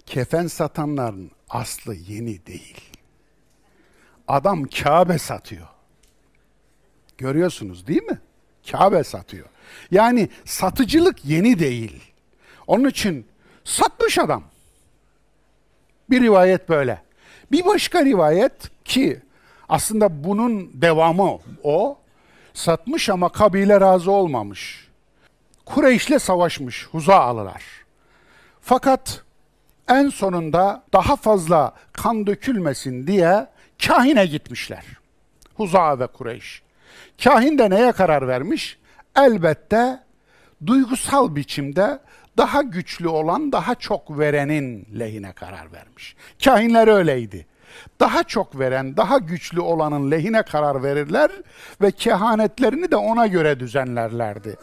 [SPEAKER 1] Kefen satanların aslı yeni değil. Adam Kabe satıyor. Görüyorsunuz değil mi? Kabe satıyor. Yani satıcılık yeni değil. Onun için satmış adam. Bir rivayet böyle. Bir başka rivayet ki aslında bunun devamı o. Satmış ama kabile razı olmamış. Kureyş'le savaşmış, huza alırlar. Fakat en sonunda daha fazla kan dökülmesin diye kahine gitmişler. Huza ve Kureyş. Kahin de neye karar vermiş? Elbette duygusal biçimde daha güçlü olan daha çok verenin lehine karar vermiş. Kahinler öyleydi daha çok veren, daha güçlü olanın lehine karar verirler ve kehanetlerini de ona göre düzenlerlerdi.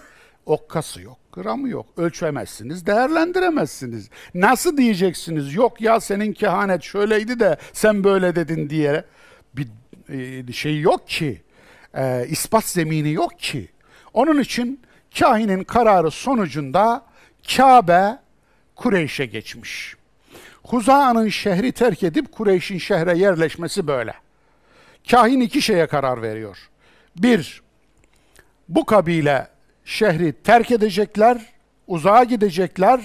[SPEAKER 1] Okkası yok, gramı yok. Ölçemezsiniz, değerlendiremezsiniz. Nasıl diyeceksiniz? Yok ya senin kehanet şöyleydi de sen böyle dedin diye bir e, şey yok ki. E, ispat zemini yok ki. Onun için kahinin kararı sonucunda Kabe Kureyş'e geçmiş. Huza'nın şehri terk edip Kureyş'in şehre yerleşmesi böyle. Kahin iki şeye karar veriyor. Bir, bu kabile şehri terk edecekler, uzağa gidecekler.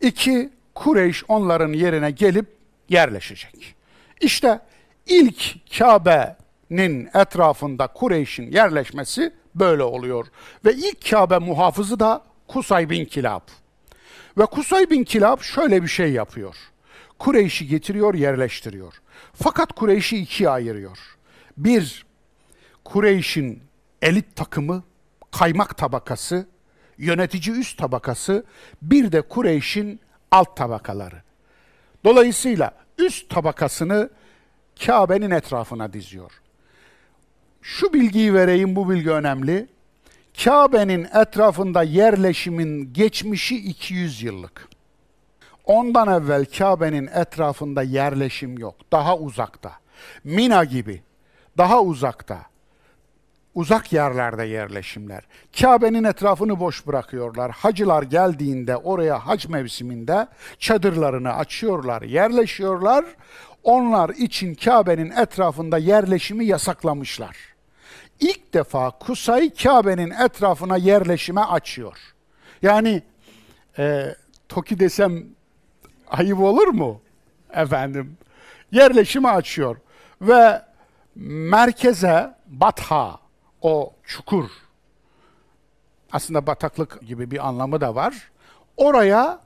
[SPEAKER 1] İki, Kureyş onların yerine gelip yerleşecek. İşte ilk Kabe'nin etrafında Kureyş'in yerleşmesi böyle oluyor. Ve ilk Kabe muhafızı da Kusay bin Kilab. Ve Kusay bin Kilab şöyle bir şey yapıyor. Kureyş'i getiriyor, yerleştiriyor. Fakat Kureyş'i ikiye ayırıyor. Bir, Kureyş'in elit takımı, kaymak tabakası, yönetici üst tabakası, bir de Kureyş'in alt tabakaları. Dolayısıyla üst tabakasını Kabe'nin etrafına diziyor. Şu bilgiyi vereyim, bu bilgi önemli. Kabe'nin etrafında yerleşimin geçmişi 200 yıllık. Ondan evvel Kabe'nin etrafında yerleşim yok. Daha uzakta. Mina gibi. Daha uzakta. Uzak yerlerde yerleşimler. Kabe'nin etrafını boş bırakıyorlar. Hacılar geldiğinde oraya hac mevsiminde çadırlarını açıyorlar, yerleşiyorlar. Onlar için Kabe'nin etrafında yerleşimi yasaklamışlar ilk defa Kusay Kabe'nin etrafına yerleşime açıyor. Yani e, Toki desem ayıp olur mu? Efendim Yerleşime açıyor ve merkeze batha o çukur aslında bataklık gibi bir anlamı da var. Oraya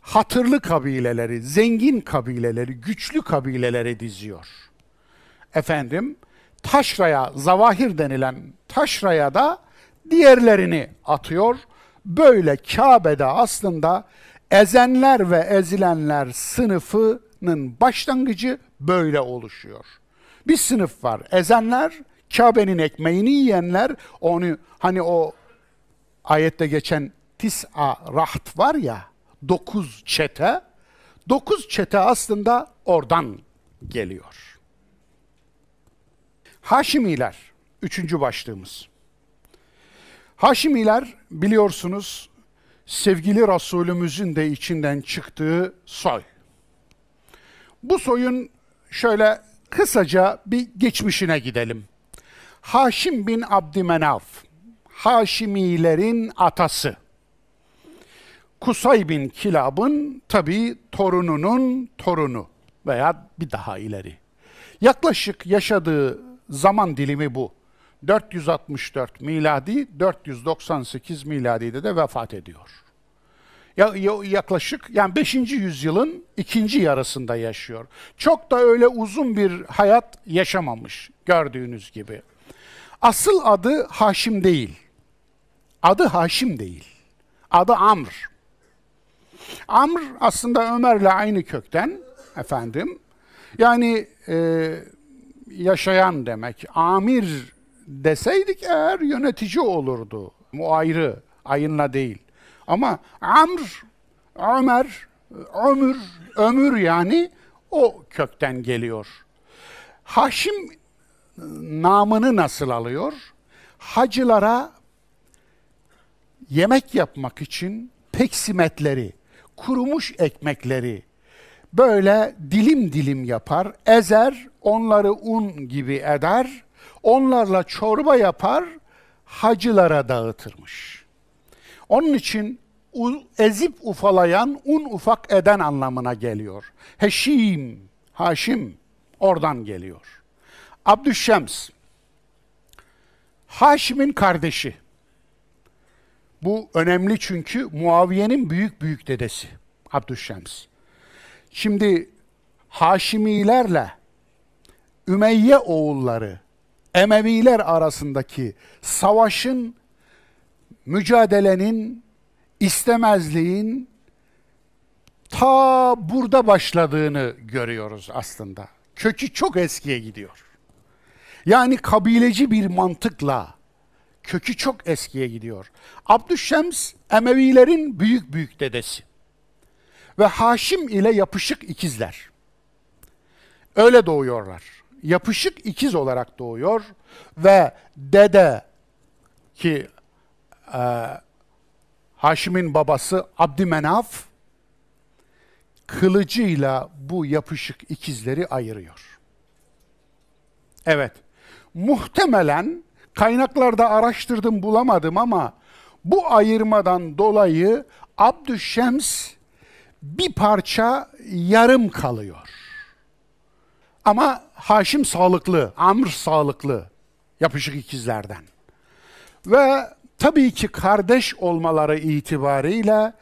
[SPEAKER 1] hatırlı kabileleri, zengin kabileleri, güçlü kabileleri diziyor. Efendim, taşraya, zavahir denilen taşraya da diğerlerini atıyor. Böyle Kabe'de aslında ezenler ve ezilenler sınıfının başlangıcı böyle oluşuyor. Bir sınıf var. Ezenler, Kabe'nin ekmeğini yiyenler, onu hani o ayette geçen tis'a raht var ya, dokuz çete, dokuz çete aslında oradan geliyor. Haşimiler, üçüncü başlığımız. Haşimiler biliyorsunuz sevgili Resulümüzün de içinden çıktığı soy. Bu soyun şöyle kısaca bir geçmişine gidelim. Haşim bin Abdümenaf, Haşimilerin atası. Kusay bin Kilab'ın tabi torununun torunu veya bir daha ileri. Yaklaşık yaşadığı zaman dilimi bu. 464 miladi 498 miladi'de de vefat ediyor. Ya, yaklaşık yani 5. yüzyılın ikinci yarısında yaşıyor. Çok da öyle uzun bir hayat yaşamamış gördüğünüz gibi. Asıl adı Haşim değil. Adı Haşim değil. Adı Amr. Amr aslında Ömer'le aynı kökten efendim. Yani e, yaşayan demek. Amir deseydik eğer yönetici olurdu. Bu ayrı, ayınla değil. Ama Amr, Ömer, ömür, ömür yani o kökten geliyor. Haşim namını nasıl alıyor? Hacılara yemek yapmak için peksimetleri, kurumuş ekmekleri, böyle dilim dilim yapar, ezer, onları un gibi eder, onlarla çorba yapar, hacılara dağıtırmış. Onun için ezip ufalayan, un ufak eden anlamına geliyor. Heşim, Haşim oradan geliyor. Abdüşşems, Haşim'in kardeşi. Bu önemli çünkü Muaviye'nin büyük büyük dedesi Abdüşşems. Şimdi Haşimilerle Ümeyye oğulları Emeviler arasındaki savaşın, mücadelenin, istemezliğin ta burada başladığını görüyoruz aslında. Kökü çok eskiye gidiyor. Yani kabileci bir mantıkla kökü çok eskiye gidiyor. Abdüşşems Emevilerin büyük büyük dedesi ve Haşim ile yapışık ikizler. Öyle doğuyorlar. Yapışık ikiz olarak doğuyor ve dede ki e, Haşim'in babası Abdümenaf kılıcıyla bu yapışık ikizleri ayırıyor. Evet. Muhtemelen kaynaklarda araştırdım bulamadım ama bu ayırmadan dolayı Şems bir parça yarım kalıyor. Ama Haşim sağlıklı, Amr sağlıklı yapışık ikizlerden. Ve tabii ki kardeş olmaları itibariyle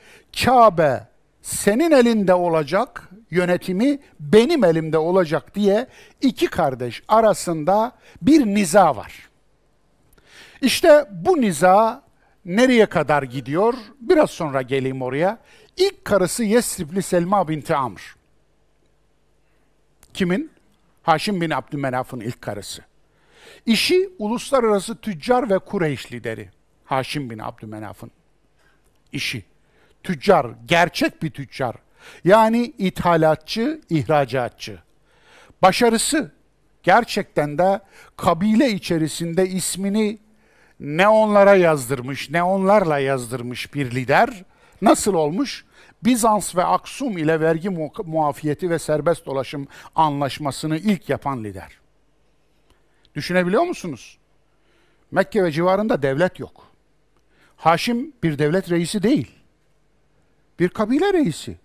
[SPEAKER 1] Kabe senin elinde olacak, yönetimi benim elimde olacak diye iki kardeş arasında bir niza var. İşte bu niza nereye kadar gidiyor? Biraz sonra geleyim oraya. İlk karısı Yesribli Selma binti Amr. Kimin? Haşim bin Abdümenaf'ın ilk karısı. İşi uluslararası tüccar ve Kureyş lideri. Haşim bin Abdümenaf'ın işi. Tüccar, gerçek bir tüccar. Yani ithalatçı, ihracatçı. Başarısı gerçekten de kabile içerisinde ismini ne onlara yazdırmış, ne onlarla yazdırmış bir lider Nasıl olmuş? Bizans ve Aksum ile vergi muafiyeti ve serbest dolaşım anlaşmasını ilk yapan lider. Düşünebiliyor musunuz? Mekke ve civarında devlet yok. Haşim bir devlet reisi değil. Bir kabile reisi.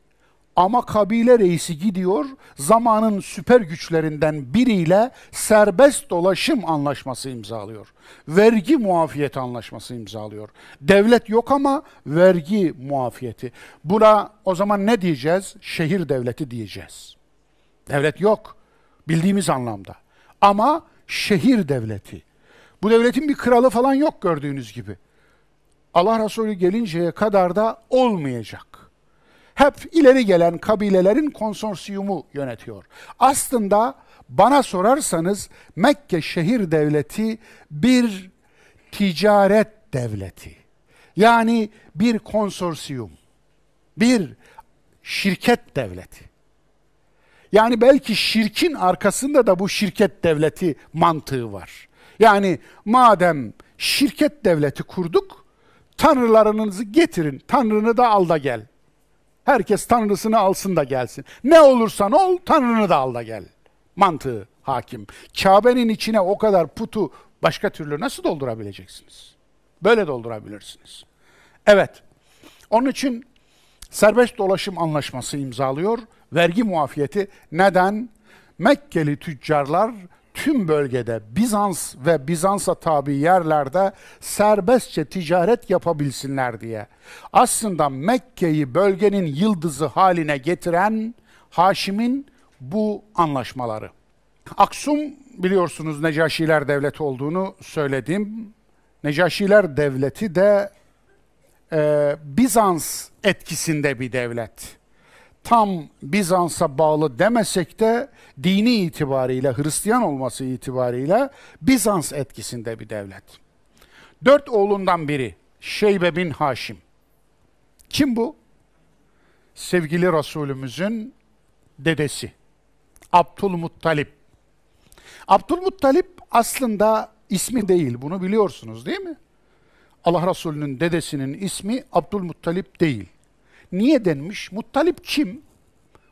[SPEAKER 1] Ama kabile reisi gidiyor zamanın süper güçlerinden biriyle serbest dolaşım anlaşması imzalıyor. Vergi muafiyeti anlaşması imzalıyor. Devlet yok ama vergi muafiyeti. Buna o zaman ne diyeceğiz? Şehir devleti diyeceğiz. Devlet yok bildiğimiz anlamda. Ama şehir devleti. Bu devletin bir kralı falan yok gördüğünüz gibi. Allah Resulü gelinceye kadar da olmayacak hep ileri gelen kabilelerin konsorsiyumu yönetiyor. Aslında bana sorarsanız Mekke şehir devleti bir ticaret devleti. Yani bir konsorsiyum, bir şirket devleti. Yani belki şirkin arkasında da bu şirket devleti mantığı var. Yani madem şirket devleti kurduk, tanrılarınızı getirin, tanrını da al da gel. Herkes tanrısını alsın da gelsin. Ne olursan ol tanrını da al da gel. Mantığı hakim. Kabe'nin içine o kadar putu başka türlü nasıl doldurabileceksiniz? Böyle doldurabilirsiniz. Evet. Onun için serbest dolaşım anlaşması imzalıyor. Vergi muafiyeti neden? Mekkeli tüccarlar tüm bölgede Bizans ve Bizans'a tabi yerlerde serbestçe ticaret yapabilsinler diye. Aslında Mekke'yi bölgenin yıldızı haline getiren Haşim'in bu anlaşmaları. Aksum biliyorsunuz Necaşiler Devleti olduğunu söyledim. Necaşiler Devleti de e, Bizans etkisinde bir devlet tam Bizans'a bağlı demesek de dini itibariyle Hristiyan olması itibariyle Bizans etkisinde bir devlet. Dört oğlundan biri Şeybe bin Haşim. Kim bu? Sevgili Resulümüzün dedesi. Abdülmuttalip. Abdülmuttalip aslında ismi değil. Bunu biliyorsunuz değil mi? Allah Resulü'nün dedesinin ismi Abdülmuttalip değil. Niye denmiş? Muttalip kim?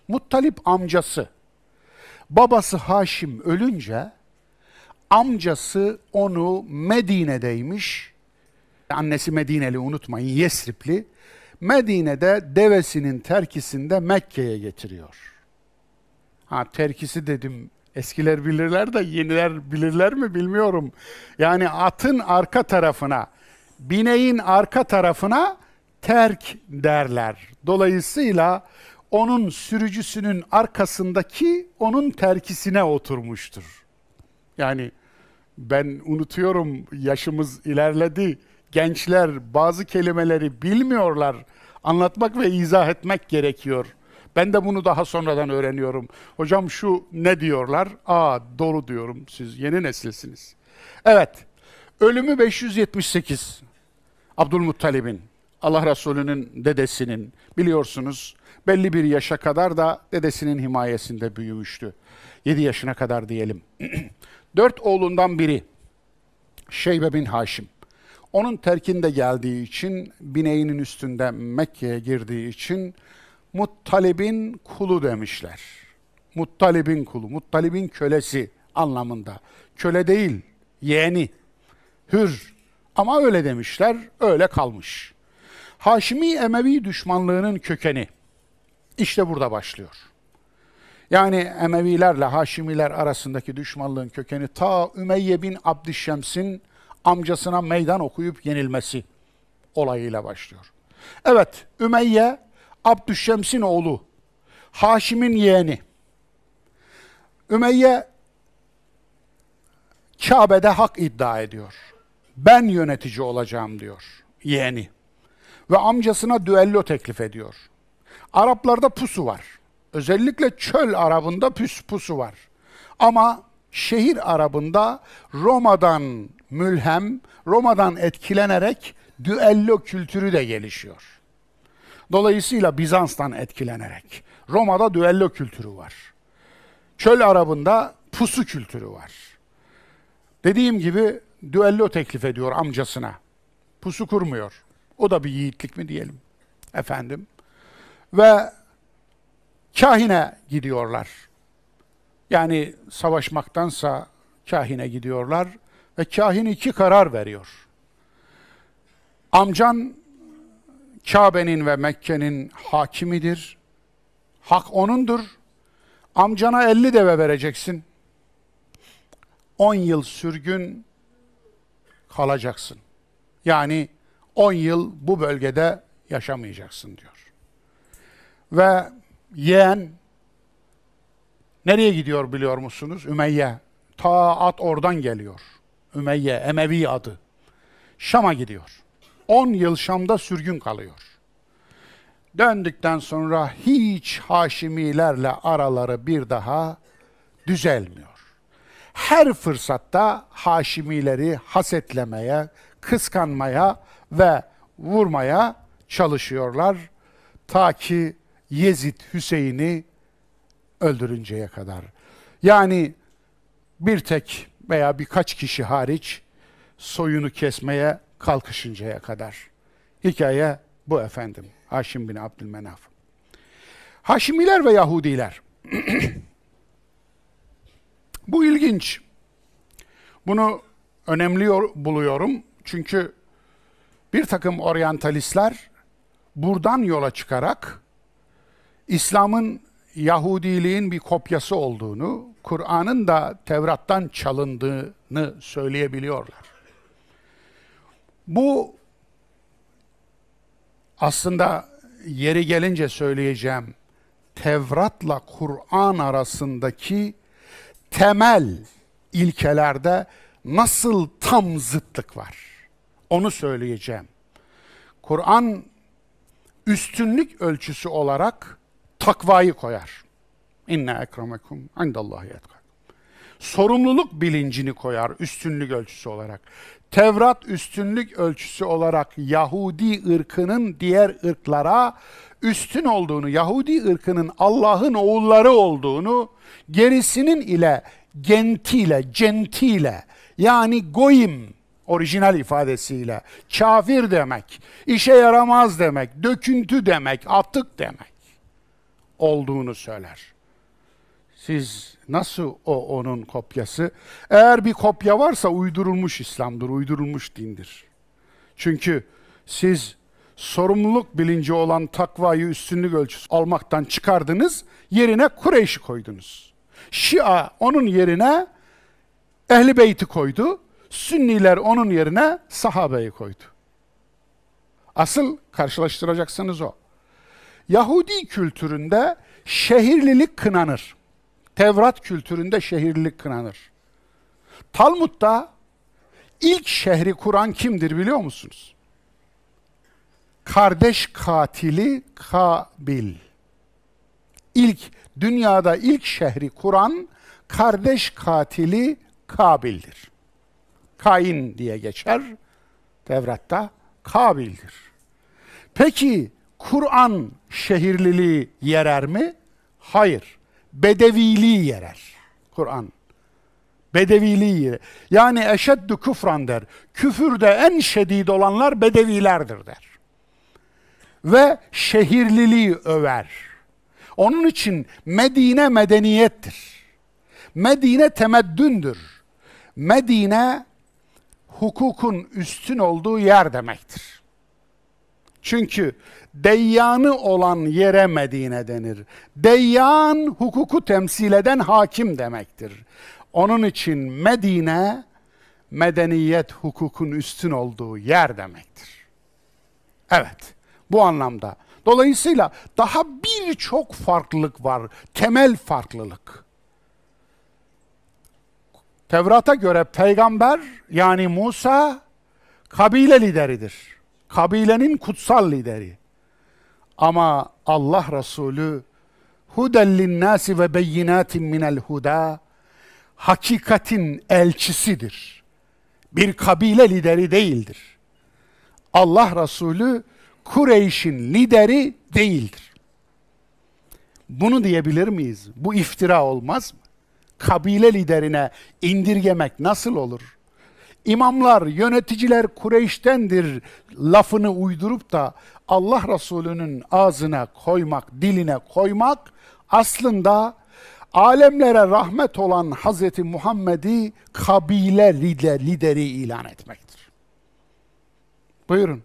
[SPEAKER 1] Muttalip amcası. Babası Haşim ölünce amcası onu Medine'deymiş. Annesi Medineli unutmayın Yesripli. Medine'de devesinin terkisinde Mekke'ye getiriyor. Ha terkisi dedim eskiler bilirler de yeniler bilirler mi bilmiyorum. Yani atın arka tarafına, bineğin arka tarafına terk derler. Dolayısıyla onun sürücüsünün arkasındaki onun terkisine oturmuştur. Yani ben unutuyorum yaşımız ilerledi. Gençler bazı kelimeleri bilmiyorlar. Anlatmak ve izah etmek gerekiyor. Ben de bunu daha sonradan öğreniyorum. Hocam şu ne diyorlar? Aa doğru diyorum. Siz yeni nesilsiniz. Evet. Ölümü 578. Abdülmuttalib'in. Allah Resulü'nün dedesinin biliyorsunuz belli bir yaşa kadar da dedesinin himayesinde büyümüştü. 7 yaşına kadar diyelim. [clears throat] Dört oğlundan biri Şeybe bin Haşim. Onun terkinde geldiği için, bineğinin üstünde Mekke'ye girdiği için Muttalib'in kulu demişler. Muttalib'in kulu, Muttalib'in kölesi anlamında. Köle değil, yeğeni, hür. Ama öyle demişler, öyle kalmış. Haşimi Emevi düşmanlığının kökeni işte burada başlıyor. Yani Emevilerle Haşimiler arasındaki düşmanlığın kökeni ta Ümeyye bin Abdüşşems'in amcasına meydan okuyup yenilmesi olayıyla başlıyor. Evet, Ümeyye Abdüşşems'in oğlu, Haşim'in yeğeni. Ümeyye Kabe'de hak iddia ediyor. Ben yönetici olacağım diyor yeğeni ve amcasına düello teklif ediyor. Araplarda pusu var. Özellikle çöl Arabında pus, pusu var. Ama şehir Arabında Roma'dan mülhem, Roma'dan etkilenerek düello kültürü de gelişiyor. Dolayısıyla Bizans'tan etkilenerek Roma'da düello kültürü var. Çöl Arabında pusu kültürü var. Dediğim gibi düello teklif ediyor amcasına. Pusu kurmuyor. O da bir yiğitlik mi diyelim. Efendim. Ve kahine gidiyorlar. Yani savaşmaktansa kahine gidiyorlar ve kahin iki karar veriyor. Amcan Kabe'nin ve Mekke'nin hakimidir. Hak onundur. Amcana elli deve vereceksin. On yıl sürgün kalacaksın. Yani 10 yıl bu bölgede yaşamayacaksın diyor. Ve yeğen nereye gidiyor biliyor musunuz? Ümeyye. Ta at oradan geliyor. Ümeyye, Emevi adı. Şam'a gidiyor. 10 yıl Şam'da sürgün kalıyor. Döndükten sonra hiç Haşimilerle araları bir daha düzelmiyor. Her fırsatta Haşimileri hasetlemeye, kıskanmaya ve vurmaya çalışıyorlar. Ta ki Yezid Hüseyin'i öldürünceye kadar. Yani bir tek veya birkaç kişi hariç soyunu kesmeye kalkışıncaya kadar. Hikaye bu efendim. Haşim bin Abdülmenaf. Haşimiler ve Yahudiler. [clears throat] bu ilginç. Bunu önemli buluyorum. Çünkü bir takım oryantalistler buradan yola çıkarak İslam'ın Yahudiliğin bir kopyası olduğunu, Kur'an'ın da Tevrat'tan çalındığını söyleyebiliyorlar. Bu aslında yeri gelince söyleyeceğim Tevrat'la Kur'an arasındaki temel ilkelerde nasıl tam zıtlık var? Onu söyleyeceğim. Kur'an üstünlük ölçüsü olarak takvayı koyar. İnne ekremekum indallahi etkakum. Sorumluluk bilincini koyar üstünlük ölçüsü olarak. Tevrat üstünlük ölçüsü olarak Yahudi ırkının diğer ırklara üstün olduğunu, Yahudi ırkının Allah'ın oğulları olduğunu, gerisinin ile gentiyle, gentiyle yani goyim orijinal ifadesiyle kafir demek, işe yaramaz demek, döküntü demek, atık demek olduğunu söyler. Siz nasıl o onun kopyası? Eğer bir kopya varsa uydurulmuş İslam'dır, uydurulmuş dindir. Çünkü siz sorumluluk bilinci olan takvayı üstünlük ölçüsü almaktan çıkardınız, yerine Kureyş'i koydunuz. Şia onun yerine Ehli Beyt'i koydu. Sünniler onun yerine sahabeyi koydu. Asıl karşılaştıracaksınız o. Yahudi kültüründe şehirlilik kınanır. Tevrat kültüründe şehirlilik kınanır. Talmud'da ilk şehri kuran kimdir biliyor musunuz? Kardeş katili Kabil. İlk dünyada ilk şehri kuran kardeş katili Kabil'dir. Kain diye geçer. Tevrat'ta Kabil'dir. Peki Kur'an şehirliliği yerer mi? Hayır. Bedeviliği yerer. Kur'an. Bedeviliği yerer. Yani eşeddü küfran der. Küfürde en şedid olanlar bedevilerdir der. Ve şehirliliği över. Onun için Medine medeniyettir. Medine temeddündür. Medine hukukun üstün olduğu yer demektir. Çünkü deyyanı olan yere Medine denir. Deyyan hukuku temsil eden hakim demektir. Onun için Medine medeniyet hukukun üstün olduğu yer demektir. Evet, bu anlamda. Dolayısıyla daha birçok farklılık var, temel farklılık. Tevrat'a göre peygamber yani Musa kabile lideridir. Kabilenin kutsal lideri. Ama Allah Resulü Hudellin linnâsi ve beyinatin minel huda hakikatin elçisidir. Bir kabile lideri değildir. Allah Resulü Kureyş'in lideri değildir. Bunu diyebilir miyiz? Bu iftira olmaz mı? kabile liderine indirgemek nasıl olur? İmamlar, yöneticiler Kureyş'tendir lafını uydurup da Allah Resulü'nün ağzına koymak, diline koymak aslında alemlere rahmet olan Hz. Muhammed'i kabile lideri ilan etmektir. Buyurun.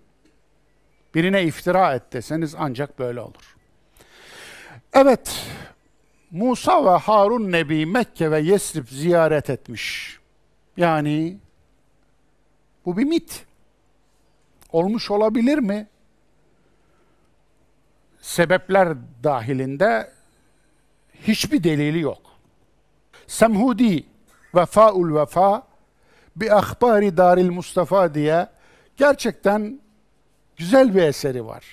[SPEAKER 1] Birine iftira et deseniz ancak böyle olur. Evet, Musa ve Harun Nebi Mekke ve Yesrib ziyaret etmiş. Yani bu bir mit. Olmuş olabilir mi? Sebepler dahilinde hiçbir delili yok. Semhudi Vefaul Vefa bi ahbari daril Mustafa diye gerçekten güzel bir eseri var.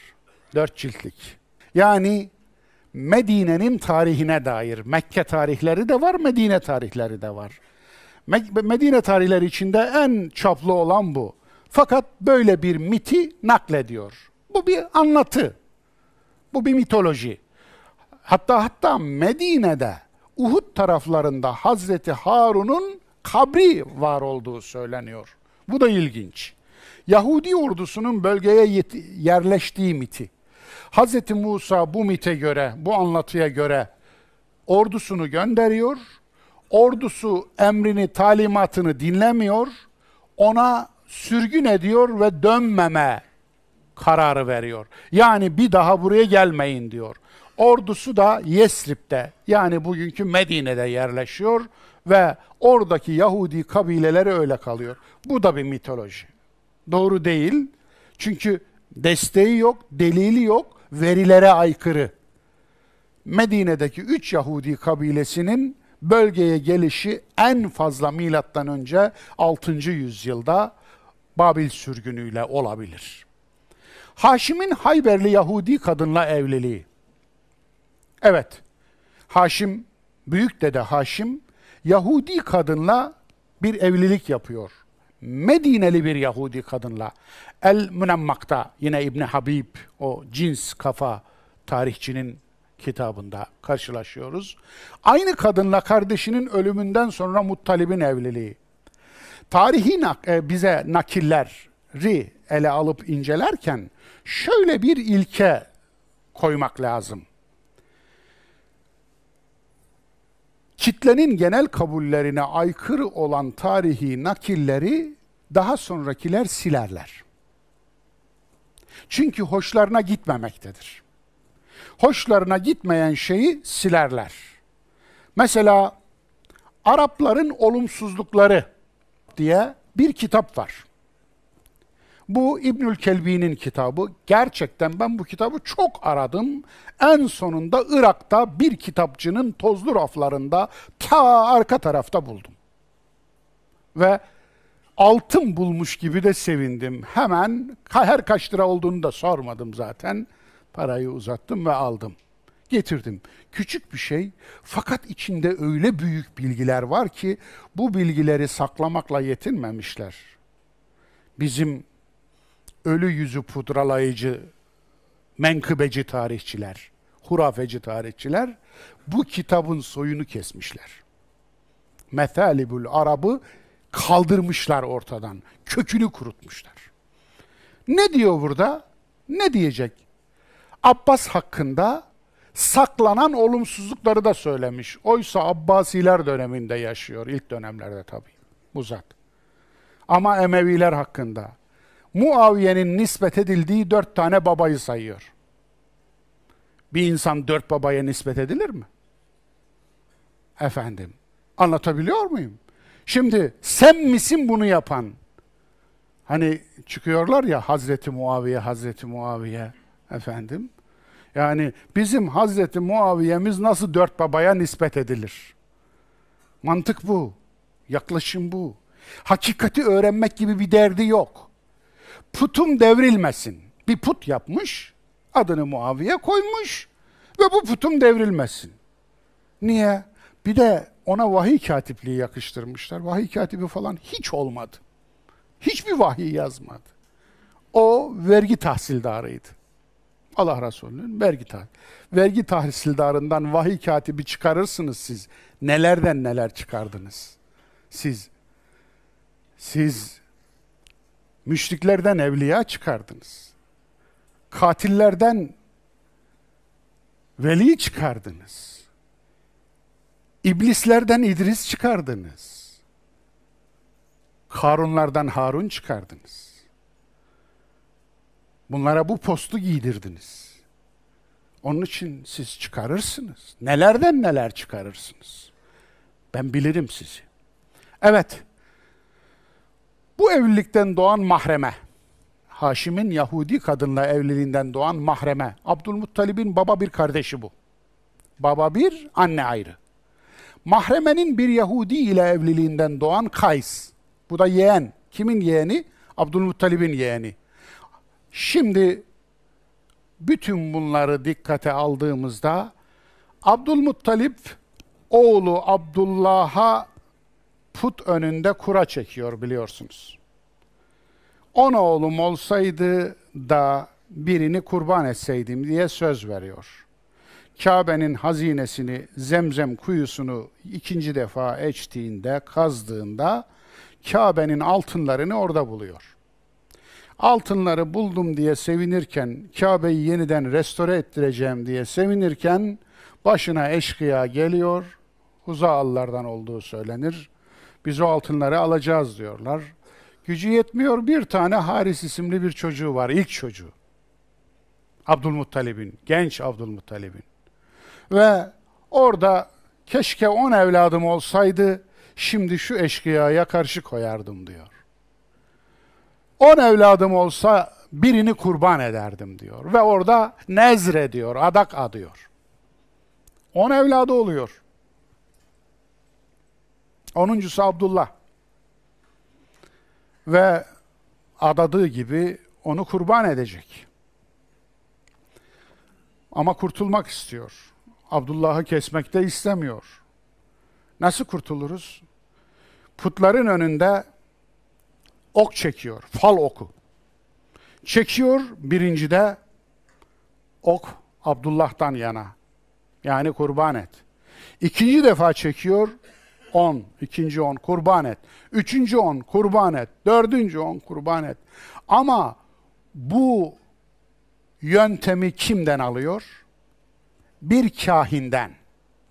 [SPEAKER 1] Dört ciltlik. Yani Medine'nin tarihine dair Mekke tarihleri de var, Medine tarihleri de var. Medine tarihleri içinde en çaplı olan bu. Fakat böyle bir miti naklediyor. Bu bir anlatı. Bu bir mitoloji. Hatta hatta Medine'de Uhud taraflarında Hazreti Harun'un kabri var olduğu söyleniyor. Bu da ilginç. Yahudi ordusunun bölgeye yerleştiği miti. Hz. Musa bu mite göre, bu anlatıya göre ordusunu gönderiyor. Ordusu emrini, talimatını dinlemiyor. Ona sürgün ediyor ve dönmeme kararı veriyor. Yani bir daha buraya gelmeyin diyor. Ordusu da Yesrib'de yani bugünkü Medine'de yerleşiyor ve oradaki Yahudi kabileleri öyle kalıyor. Bu da bir mitoloji. Doğru değil. Çünkü desteği yok, delili yok verilere aykırı. Medine'deki üç Yahudi kabilesinin bölgeye gelişi en fazla milattan önce 6. yüzyılda Babil sürgünüyle olabilir. Haşim'in Hayberli Yahudi kadınla evliliği. Evet. Haşim büyük dede Haşim Yahudi kadınla bir evlilik yapıyor. Medineli bir Yahudi kadınla El Münammak'ta yine İbni Habib o cins kafa tarihçinin kitabında karşılaşıyoruz. Aynı kadınla kardeşinin ölümünden sonra Muttalib'in evliliği. Tarihi nak e, bize nakilleri ele alıp incelerken şöyle bir ilke koymak lazım. kitlenin genel kabullerine aykırı olan tarihi nakilleri daha sonrakiler silerler. Çünkü hoşlarına gitmemektedir. Hoşlarına gitmeyen şeyi silerler. Mesela Arapların olumsuzlukları diye bir kitap var. Bu İbnül Kelbi'nin kitabı. Gerçekten ben bu kitabı çok aradım. En sonunda Irak'ta bir kitapçının tozlu raflarında ta arka tarafta buldum. Ve altın bulmuş gibi de sevindim. Hemen her kaç lira olduğunu da sormadım zaten. Parayı uzattım ve aldım. Getirdim. Küçük bir şey fakat içinde öyle büyük bilgiler var ki bu bilgileri saklamakla yetinmemişler. Bizim ölü yüzü pudralayıcı menkıbeci tarihçiler, hurafeci tarihçiler bu kitabın soyunu kesmişler. Methalibül Arab'ı kaldırmışlar ortadan. Kökünü kurutmuşlar. Ne diyor burada? Ne diyecek? Abbas hakkında saklanan olumsuzlukları da söylemiş. Oysa Abbasiler döneminde yaşıyor. ilk dönemlerde tabii. Muzat. Ama Emeviler hakkında, Muaviye'nin nispet edildiği dört tane babayı sayıyor. Bir insan dört babaya nispet edilir mi? Efendim, anlatabiliyor muyum? Şimdi sen misin bunu yapan? Hani çıkıyorlar ya Hazreti Muaviye, Hazreti Muaviye efendim. Yani bizim Hazreti Muaviye'miz nasıl dört babaya nispet edilir? Mantık bu. Yaklaşım bu. Hakikati öğrenmek gibi bir derdi yok putum devrilmesin. Bir put yapmış, adını Muaviye koymuş ve bu putum devrilmesin. Niye? Bir de ona vahiy katipliği yakıştırmışlar. Vahiy katibi falan hiç olmadı. Hiçbir vahiy yazmadı. O vergi tahsildarıydı. Allah Resulü'nün vergi tahsil. Vergi tahsildarından vahiy katibi çıkarırsınız siz. Nelerden neler çıkardınız. Siz siz Müşriklerden evliya çıkardınız. Katillerden veli çıkardınız. İblislerden İdris çıkardınız. Karunlardan Harun çıkardınız. Bunlara bu postu giydirdiniz. Onun için siz çıkarırsınız. Nelerden neler çıkarırsınız. Ben bilirim sizi. Evet, bu evlilikten doğan mahreme, Haşim'in Yahudi kadınla evliliğinden doğan mahreme, Abdülmuttalib'in baba bir kardeşi bu. Baba bir, anne ayrı. Mahremenin bir Yahudi ile evliliğinden doğan Kays. Bu da yeğen. Kimin yeğeni? Abdülmuttalib'in yeğeni. Şimdi bütün bunları dikkate aldığımızda Abdülmuttalip oğlu Abdullah'a put önünde kura çekiyor biliyorsunuz. On oğlum olsaydı da birini kurban etseydim diye söz veriyor. Kabe'nin hazinesini, zemzem kuyusunu ikinci defa eçtiğinde, kazdığında Kabe'nin altınlarını orada buluyor. Altınları buldum diye sevinirken, Kabe'yi yeniden restore ettireceğim diye sevinirken başına eşkıya geliyor, huzaallardan olduğu söylenir. Biz o altınları alacağız diyorlar. Gücü yetmiyor. Bir tane Haris isimli bir çocuğu var. ilk çocuğu. Abdülmuttalib'in. Genç Abdülmuttalib'in. Ve orada keşke on evladım olsaydı şimdi şu eşkıyaya karşı koyardım diyor. On evladım olsa birini kurban ederdim diyor. Ve orada nezre diyor, adak adıyor. On evladı oluyor. Onuncusu Abdullah. Ve adadığı gibi onu kurban edecek. Ama kurtulmak istiyor. Abdullah'ı kesmek de istemiyor. Nasıl kurtuluruz? Putların önünde ok çekiyor, fal oku. Çekiyor birincide ok Abdullah'tan yana. Yani kurban et. İkinci defa çekiyor, on, ikinci on kurban et. Üçüncü on kurban et. Dördüncü on kurban et. Ama bu yöntemi kimden alıyor? Bir kahinden.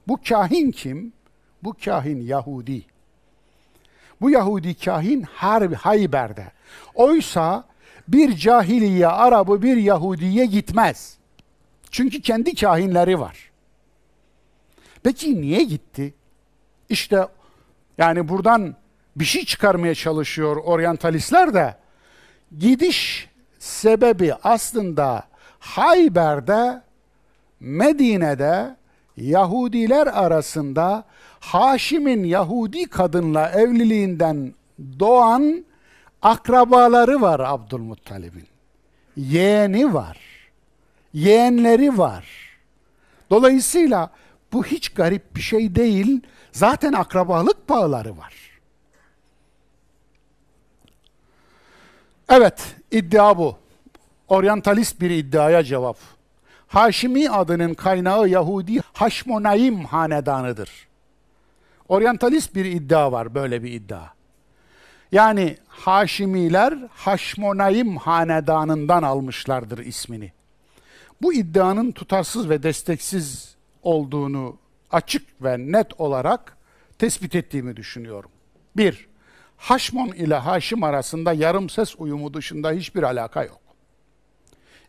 [SPEAKER 1] Bu kahin kim? Bu kahin Yahudi. Bu Yahudi kahin Harbi Hayber'de. Oysa bir cahiliye Arabı bir Yahudiye gitmez. Çünkü kendi kahinleri var. Peki niye gitti? İşte yani buradan bir şey çıkarmaya çalışıyor oryantalistler de gidiş sebebi aslında Hayber'de Medine'de Yahudiler arasında Haşim'in Yahudi kadınla evliliğinden doğan akrabaları var Abdülmuttalib'in. Yeğeni var. Yeğenleri var. Dolayısıyla bu hiç garip bir şey değil. Zaten akrabalık bağları var. Evet, iddia bu. Oryantalist bir iddiaya cevap. Haşimi adının kaynağı Yahudi Haşmonaim hanedanıdır. Oryantalist bir iddia var, böyle bir iddia. Yani Haşimiler Haşmonaim hanedanından almışlardır ismini. Bu iddianın tutarsız ve desteksiz olduğunu açık ve net olarak tespit ettiğimi düşünüyorum. Bir, Haşmon ile Haşim arasında yarım ses uyumu dışında hiçbir alaka yok.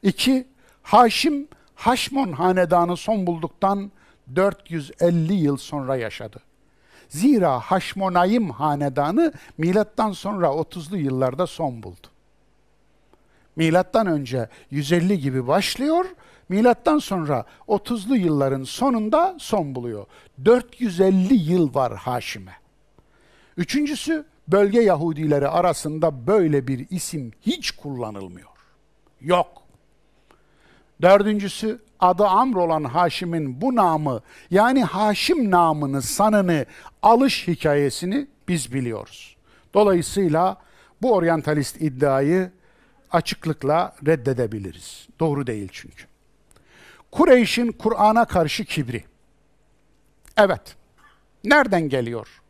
[SPEAKER 1] İki, Haşim, Haşmon hanedanı son bulduktan 450 yıl sonra yaşadı. Zira Haşmonayim hanedanı milattan sonra 30'lu yıllarda son buldu. Milattan önce 150 gibi başlıyor, Milattan sonra 30'lu yılların sonunda son buluyor. 450 yıl var Haşim'e. Üçüncüsü bölge Yahudileri arasında böyle bir isim hiç kullanılmıyor. Yok. Dördüncüsü adı Amr olan Haşim'in bu namı yani Haşim namını, sanını, alış hikayesini biz biliyoruz. Dolayısıyla bu oryantalist iddiayı açıklıkla reddedebiliriz. Doğru değil çünkü. Kureyş'in Kur'an'a karşı kibri. Evet. Nereden geliyor?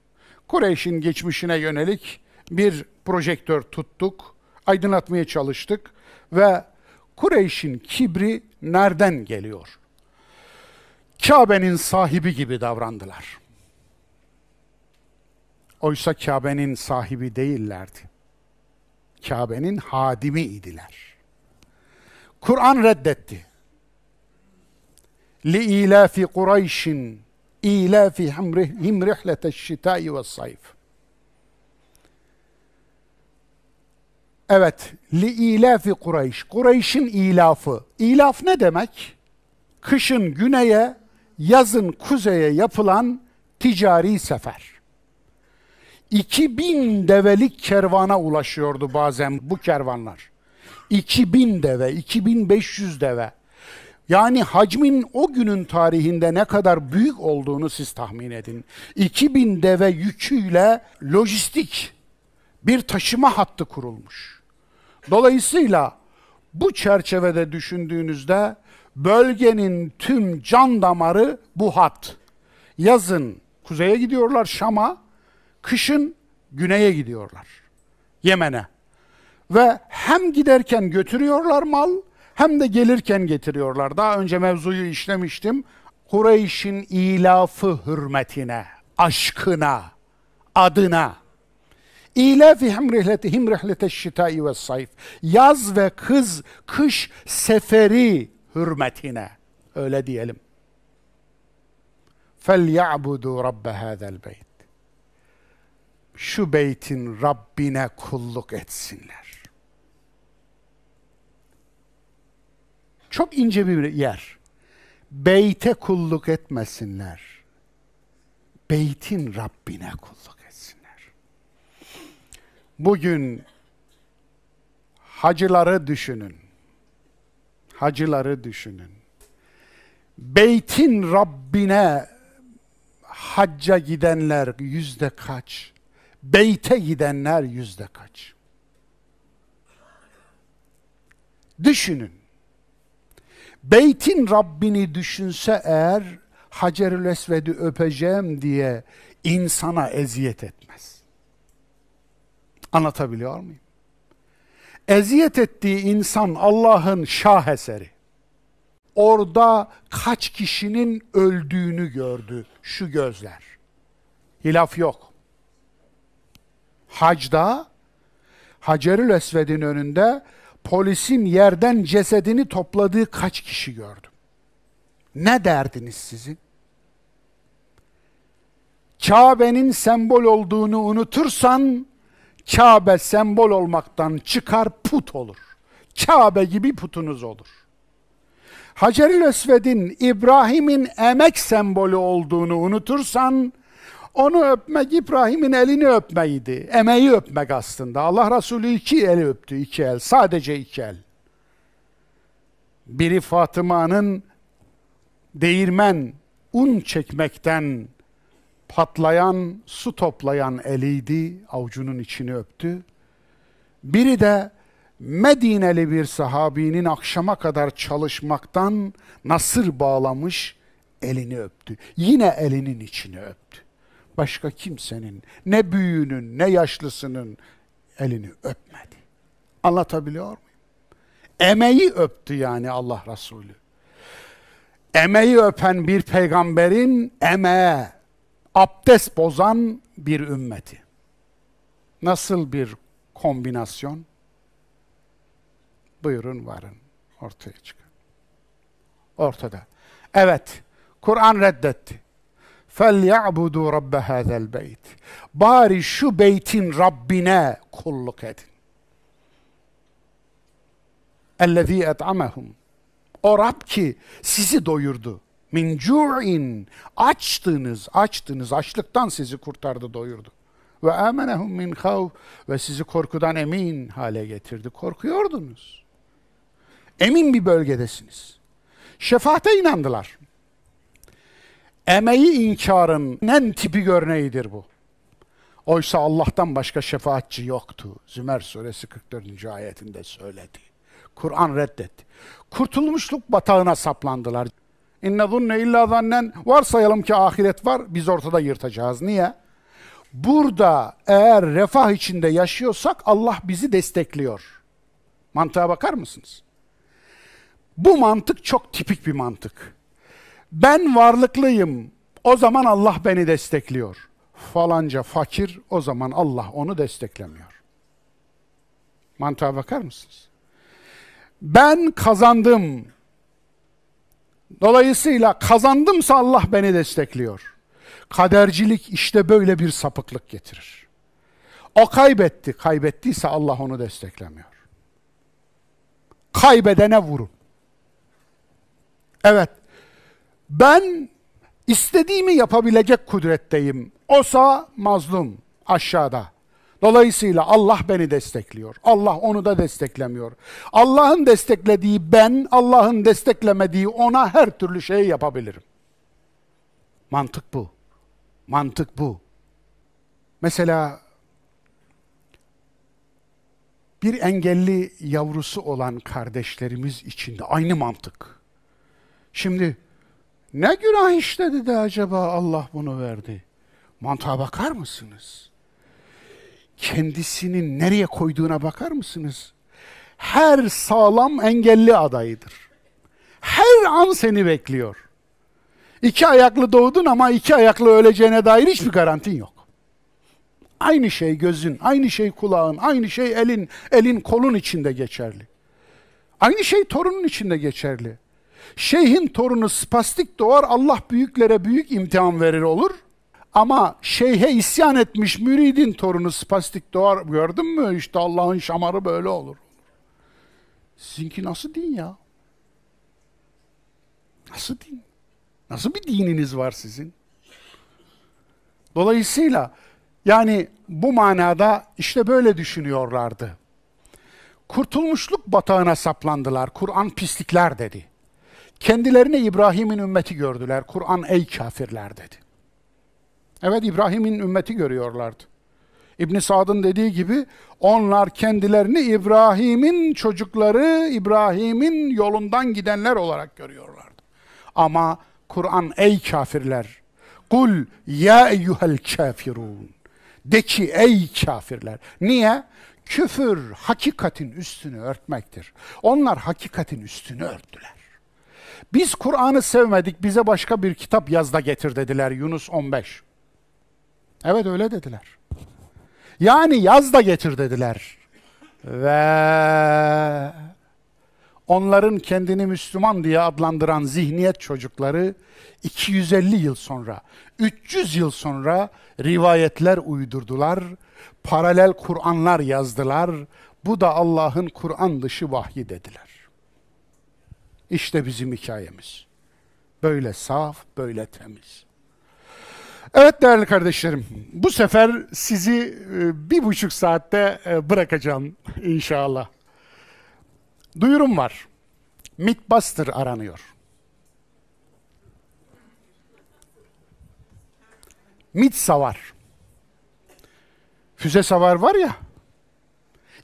[SPEAKER 1] Kureyş'in geçmişine yönelik bir projektör tuttuk, aydınlatmaya çalıştık ve Kureyş'in kibri nereden geliyor? Kabe'nin sahibi gibi davrandılar. Oysa Kabe'nin sahibi değillerdi. Kabe'nin hadimi idiler. Kur'an reddetti. لِإِيلَافِ قُرَيْشٍ اِيلَافِهِمْ رِحْلَةَ الشِّتَاءِ وَالصَّيْفِ Evet, li'ilafi Kureyş. Kureyş'in ilafı. İlaf ne demek? Kışın güneye, yazın kuzeye yapılan ticari sefer. 2000 develik kervana ulaşıyordu bazen bu kervanlar. 2000 deve, 2500 deve. Yani hacmin o günün tarihinde ne kadar büyük olduğunu siz tahmin edin. 2000 deve yüküyle lojistik bir taşıma hattı kurulmuş. Dolayısıyla bu çerçevede düşündüğünüzde bölgenin tüm can damarı bu hat. Yazın kuzeye gidiyorlar Şam'a, kışın güneye gidiyorlar. Yemen'e. Ve hem giderken götürüyorlar mal, hem de gelirken getiriyorlar. Daha önce mevzuyu işlemiştim. Kureyş'in ilafı hürmetine, aşkına, adına. İlafihim rihletihim rihlete şitai ve sayf. Yaz ve kız, kış seferi hürmetine. Öyle diyelim. فَلْيَعْبُدُوا رَبَّ هَذَا الْبَيْتِ Şu beytin Rabbine kulluk etsinler. Çok ince bir yer. Beyte kulluk etmesinler. Beytin Rabbine kulluk etsinler. Bugün hacıları düşünün. Hacıları düşünün. Beytin Rabbine hacca gidenler yüzde kaç? Beyte gidenler yüzde kaç? Düşünün. Beytin Rabbini düşünse eğer Hacerül Esved'i öpeceğim diye insana eziyet etmez. Anlatabiliyor muyum? Eziyet ettiği insan Allah'ın şaheseri. Orada kaç kişinin öldüğünü gördü şu gözler. Hilaf yok. Hacda Hacerül Esved'in önünde polisin yerden cesedini topladığı kaç kişi gördüm. Ne derdiniz sizin? Kabe'nin sembol olduğunu unutursan Kabe sembol olmaktan çıkar put olur. Kabe gibi putunuz olur. Hacer-i Esved'in İbrahim'in emek sembolü olduğunu unutursan onu öpmek İbrahim'in elini öpmeydi. Emeği öpmek aslında. Allah Resulü iki el öptü, iki el. Sadece iki el. Biri Fatıma'nın değirmen un çekmekten patlayan, su toplayan eliydi. Avucunun içini öptü. Biri de Medineli bir sahabinin akşama kadar çalışmaktan nasır bağlamış elini öptü. Yine elinin içini öptü başka kimsenin, ne büyüğünün, ne yaşlısının elini öpmedi. Anlatabiliyor muyum? Emeği öptü yani Allah Resulü. Emeği öpen bir peygamberin eme abdest bozan bir ümmeti. Nasıl bir kombinasyon? Buyurun varın, ortaya çıkın. Ortada. Evet, Kur'an reddetti. فَلْيَعْبُدُوا رَبَّ هَذَا الْبَيْتِ Bari şu beytin Rabbine kulluk edin. اَلَّذ۪ي اَطْعَمَهُمْ O Rab ki sizi doyurdu. مِنْ جُوعٍ Açtınız, açtınız, açlıktan sizi kurtardı, doyurdu. Ve amenehum min hav ve sizi korkudan emin hale getirdi. Korkuyordunuz. Emin bir bölgedesiniz. Şefaate inandılar emeği inkarın en tipi örneğidir bu. Oysa Allah'tan başka şefaatçi yoktu. Zümer suresi 44. ayetinde söyledi. Kur'an reddetti. Kurtulmuşluk batağına saplandılar. İnne zunne illa zannen varsayalım ki ahiret var biz ortada yırtacağız. Niye? Burada eğer refah içinde yaşıyorsak Allah bizi destekliyor. Mantığa bakar mısınız? Bu mantık çok tipik bir mantık. Ben varlıklıyım. O zaman Allah beni destekliyor. Falanca fakir o zaman Allah onu desteklemiyor. Mantığa bakar mısınız? Ben kazandım. Dolayısıyla kazandımsa Allah beni destekliyor. Kadercilik işte böyle bir sapıklık getirir. O kaybetti, kaybettiyse Allah onu desteklemiyor. Kaybedene vurun. Evet, ben istediğimi yapabilecek kudretteyim. Osa mazlum aşağıda. Dolayısıyla Allah beni destekliyor. Allah onu da desteklemiyor. Allah'ın desteklediği ben, Allah'ın desteklemediği ona her türlü şeyi yapabilirim. Mantık bu. Mantık bu. Mesela bir engelli yavrusu olan kardeşlerimiz için de aynı mantık. Şimdi ne günah işledi de acaba Allah bunu verdi? Mantığa bakar mısınız? Kendisini nereye koyduğuna bakar mısınız? Her sağlam engelli adayıdır. Her an seni bekliyor. İki ayaklı doğdun ama iki ayaklı öleceğine dair hiçbir garantin yok. Aynı şey gözün, aynı şey kulağın, aynı şey elin, elin kolun içinde geçerli. Aynı şey torunun içinde geçerli. Şeyhin torunu spastik doğar, Allah büyüklere büyük imtihan verir olur. Ama şeyhe isyan etmiş müridin torunu spastik doğar gördün mü? İşte Allah'ın şamarı böyle olur. Sizinki nasıl din ya? Nasıl din? Nasıl bir dininiz var sizin? Dolayısıyla yani bu manada işte böyle düşünüyorlardı. Kurtulmuşluk batağına saplandılar. Kur'an pislikler dedi. Kendilerini İbrahim'in ümmeti gördüler. Kur'an ey kafirler dedi. Evet İbrahim'in ümmeti görüyorlardı. İbn Sad'ın dediği gibi onlar kendilerini İbrahim'in çocukları, İbrahim'in yolundan gidenler olarak görüyorlardı. Ama Kur'an ey kafirler kul ya eyyuhel kafirun de ki ey kafirler. Niye? Küfür hakikatin üstünü örtmektir. Onlar hakikatin üstünü örttüler. Biz Kur'an'ı sevmedik, bize başka bir kitap yaz da getir dediler Yunus 15. Evet öyle dediler. Yani yaz da getir dediler. Ve onların kendini Müslüman diye adlandıran zihniyet çocukları 250 yıl sonra, 300 yıl sonra rivayetler uydurdular, paralel Kur'anlar yazdılar. Bu da Allah'ın Kur'an dışı vahyi dediler. İşte bizim hikayemiz. Böyle saf, böyle temiz. Evet değerli kardeşlerim, bu sefer sizi e, bir buçuk saatte e, bırakacağım inşallah. Duyurum var. Midbuster aranıyor. Mit savar. Füze savar var ya,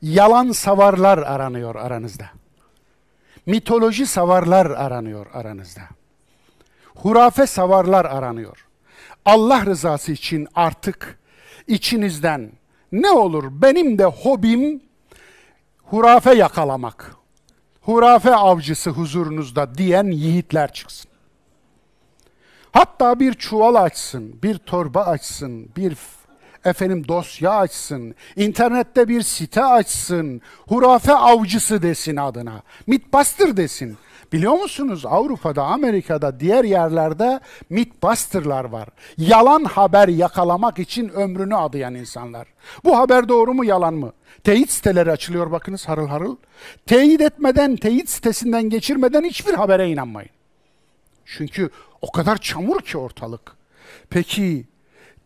[SPEAKER 1] yalan savarlar aranıyor aranızda mitoloji savarlar aranıyor aranızda. Hurafe savarlar aranıyor. Allah rızası için artık içinizden ne olur benim de hobim hurafe yakalamak. Hurafe avcısı huzurunuzda diyen yiğitler çıksın. Hatta bir çuval açsın, bir torba açsın, bir efendim dosya açsın, internette bir site açsın, hurafe avcısı desin adına, mitbastır desin. Biliyor musunuz Avrupa'da, Amerika'da, diğer yerlerde mitbustırlar var. Yalan haber yakalamak için ömrünü adayan insanlar. Bu haber doğru mu yalan mı? Teyit siteleri açılıyor bakınız harıl harıl. Teyit etmeden, teyit sitesinden geçirmeden hiçbir habere inanmayın. Çünkü o kadar çamur ki ortalık. Peki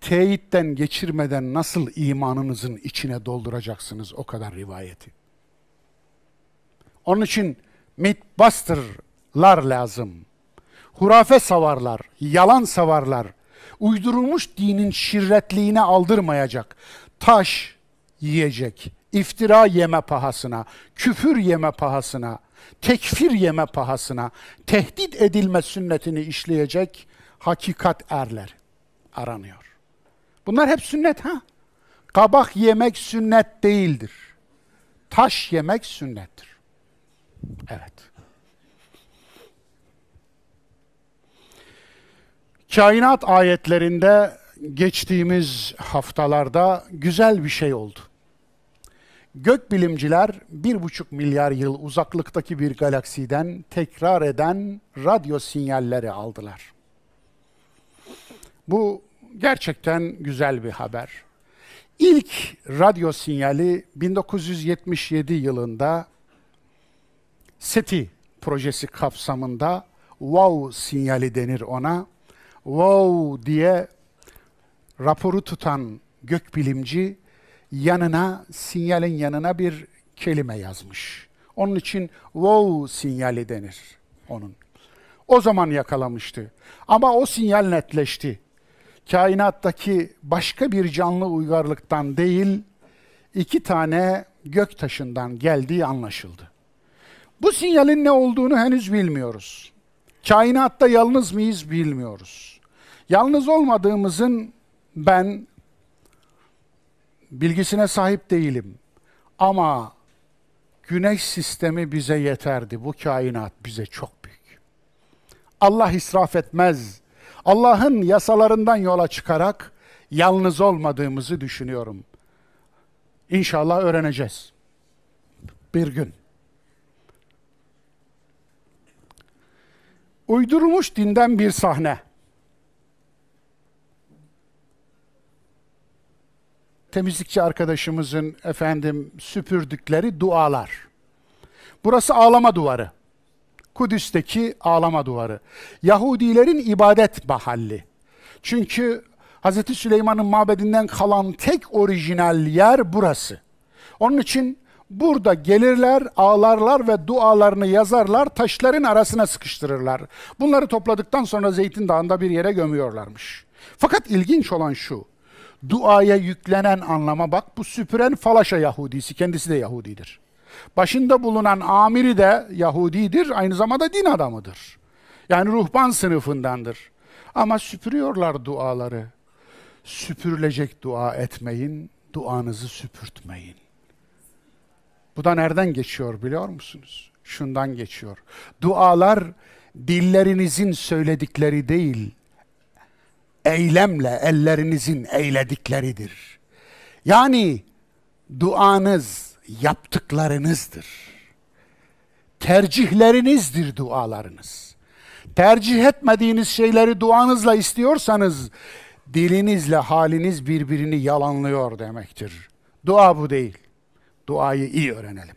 [SPEAKER 1] teyitten geçirmeden nasıl imanınızın içine dolduracaksınız o kadar rivayeti? Onun için mitbastırlar lazım. Hurafe savarlar, yalan savarlar. Uydurulmuş dinin şirretliğine aldırmayacak. Taş yiyecek, iftira yeme pahasına, küfür yeme pahasına, tekfir yeme pahasına, tehdit edilme sünnetini işleyecek hakikat erler aranıyor. Bunlar hep sünnet ha. Kabak yemek sünnet değildir. Taş yemek sünnettir. Evet. Kainat ayetlerinde geçtiğimiz haftalarda güzel bir şey oldu. Gök bilimciler bir buçuk milyar yıl uzaklıktaki bir galaksiden tekrar eden radyo sinyalleri aldılar. Bu gerçekten güzel bir haber. İlk radyo sinyali 1977 yılında SETI projesi kapsamında wow sinyali denir ona. Wow diye raporu tutan gökbilimci yanına sinyalin yanına bir kelime yazmış. Onun için wow sinyali denir onun. O zaman yakalamıştı. Ama o sinyal netleşti kainattaki başka bir canlı uygarlıktan değil, iki tane gök taşından geldiği anlaşıldı. Bu sinyalin ne olduğunu henüz bilmiyoruz. Kainatta yalnız mıyız bilmiyoruz. Yalnız olmadığımızın ben bilgisine sahip değilim. Ama güneş sistemi bize yeterdi. Bu kainat bize çok büyük. Allah israf etmez Allah'ın yasalarından yola çıkarak yalnız olmadığımızı düşünüyorum. İnşallah öğreneceğiz. Bir gün. Uydurulmuş dinden bir sahne. Temizlikçi arkadaşımızın efendim süpürdükleri dualar. Burası ağlama duvarı. Kudüs'teki ağlama duvarı. Yahudilerin ibadet mahalli. Çünkü Hz. Süleyman'ın mabedinden kalan tek orijinal yer burası. Onun için burada gelirler, ağlarlar ve dualarını yazarlar, taşların arasına sıkıştırırlar. Bunları topladıktan sonra Zeytin Dağı'nda bir yere gömüyorlarmış. Fakat ilginç olan şu, duaya yüklenen anlama bak, bu süpüren falaşa Yahudisi, kendisi de Yahudidir. Başında bulunan amiri de Yahudidir, aynı zamanda din adamıdır. Yani ruhban sınıfındandır. Ama süpürüyorlar duaları. Süpürülecek dua etmeyin, duanızı süpürtmeyin. Bu da nereden geçiyor biliyor musunuz? Şundan geçiyor. Dualar dillerinizin söyledikleri değil, eylemle ellerinizin eyledikleridir. Yani duanız yaptıklarınızdır. Tercihlerinizdir dualarınız. Tercih etmediğiniz şeyleri duanızla istiyorsanız dilinizle haliniz birbirini yalanlıyor demektir. Dua bu değil. Duayı iyi öğrenelim.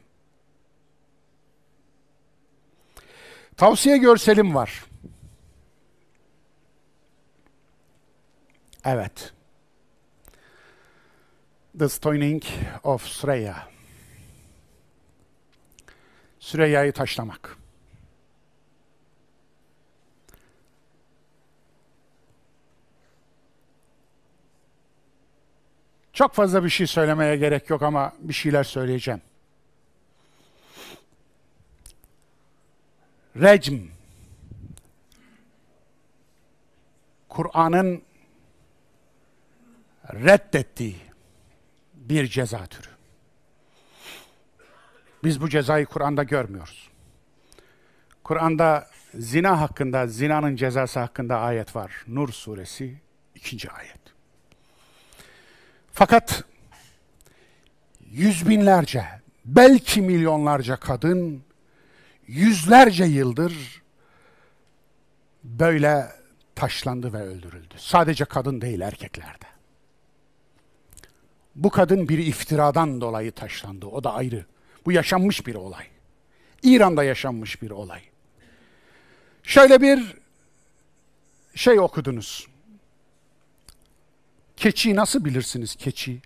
[SPEAKER 1] Tavsiye görselim var. Evet. The Stoning of Sreya. Süreyya'yı taşlamak. Çok fazla bir şey söylemeye gerek yok ama bir şeyler söyleyeceğim. Recm Kur'an'ın reddettiği bir ceza türü. Biz bu cezayı Kur'an'da görmüyoruz. Kur'an'da zina hakkında, zinanın cezası hakkında ayet var. Nur suresi ikinci ayet. Fakat yüz binlerce, belki milyonlarca kadın yüzlerce yıldır böyle taşlandı ve öldürüldü. Sadece kadın değil erkeklerde. Bu kadın bir iftiradan dolayı taşlandı. O da ayrı. Bu yaşanmış bir olay. İran'da yaşanmış bir olay. Şöyle bir şey okudunuz. Keçi nasıl bilirsiniz keçi?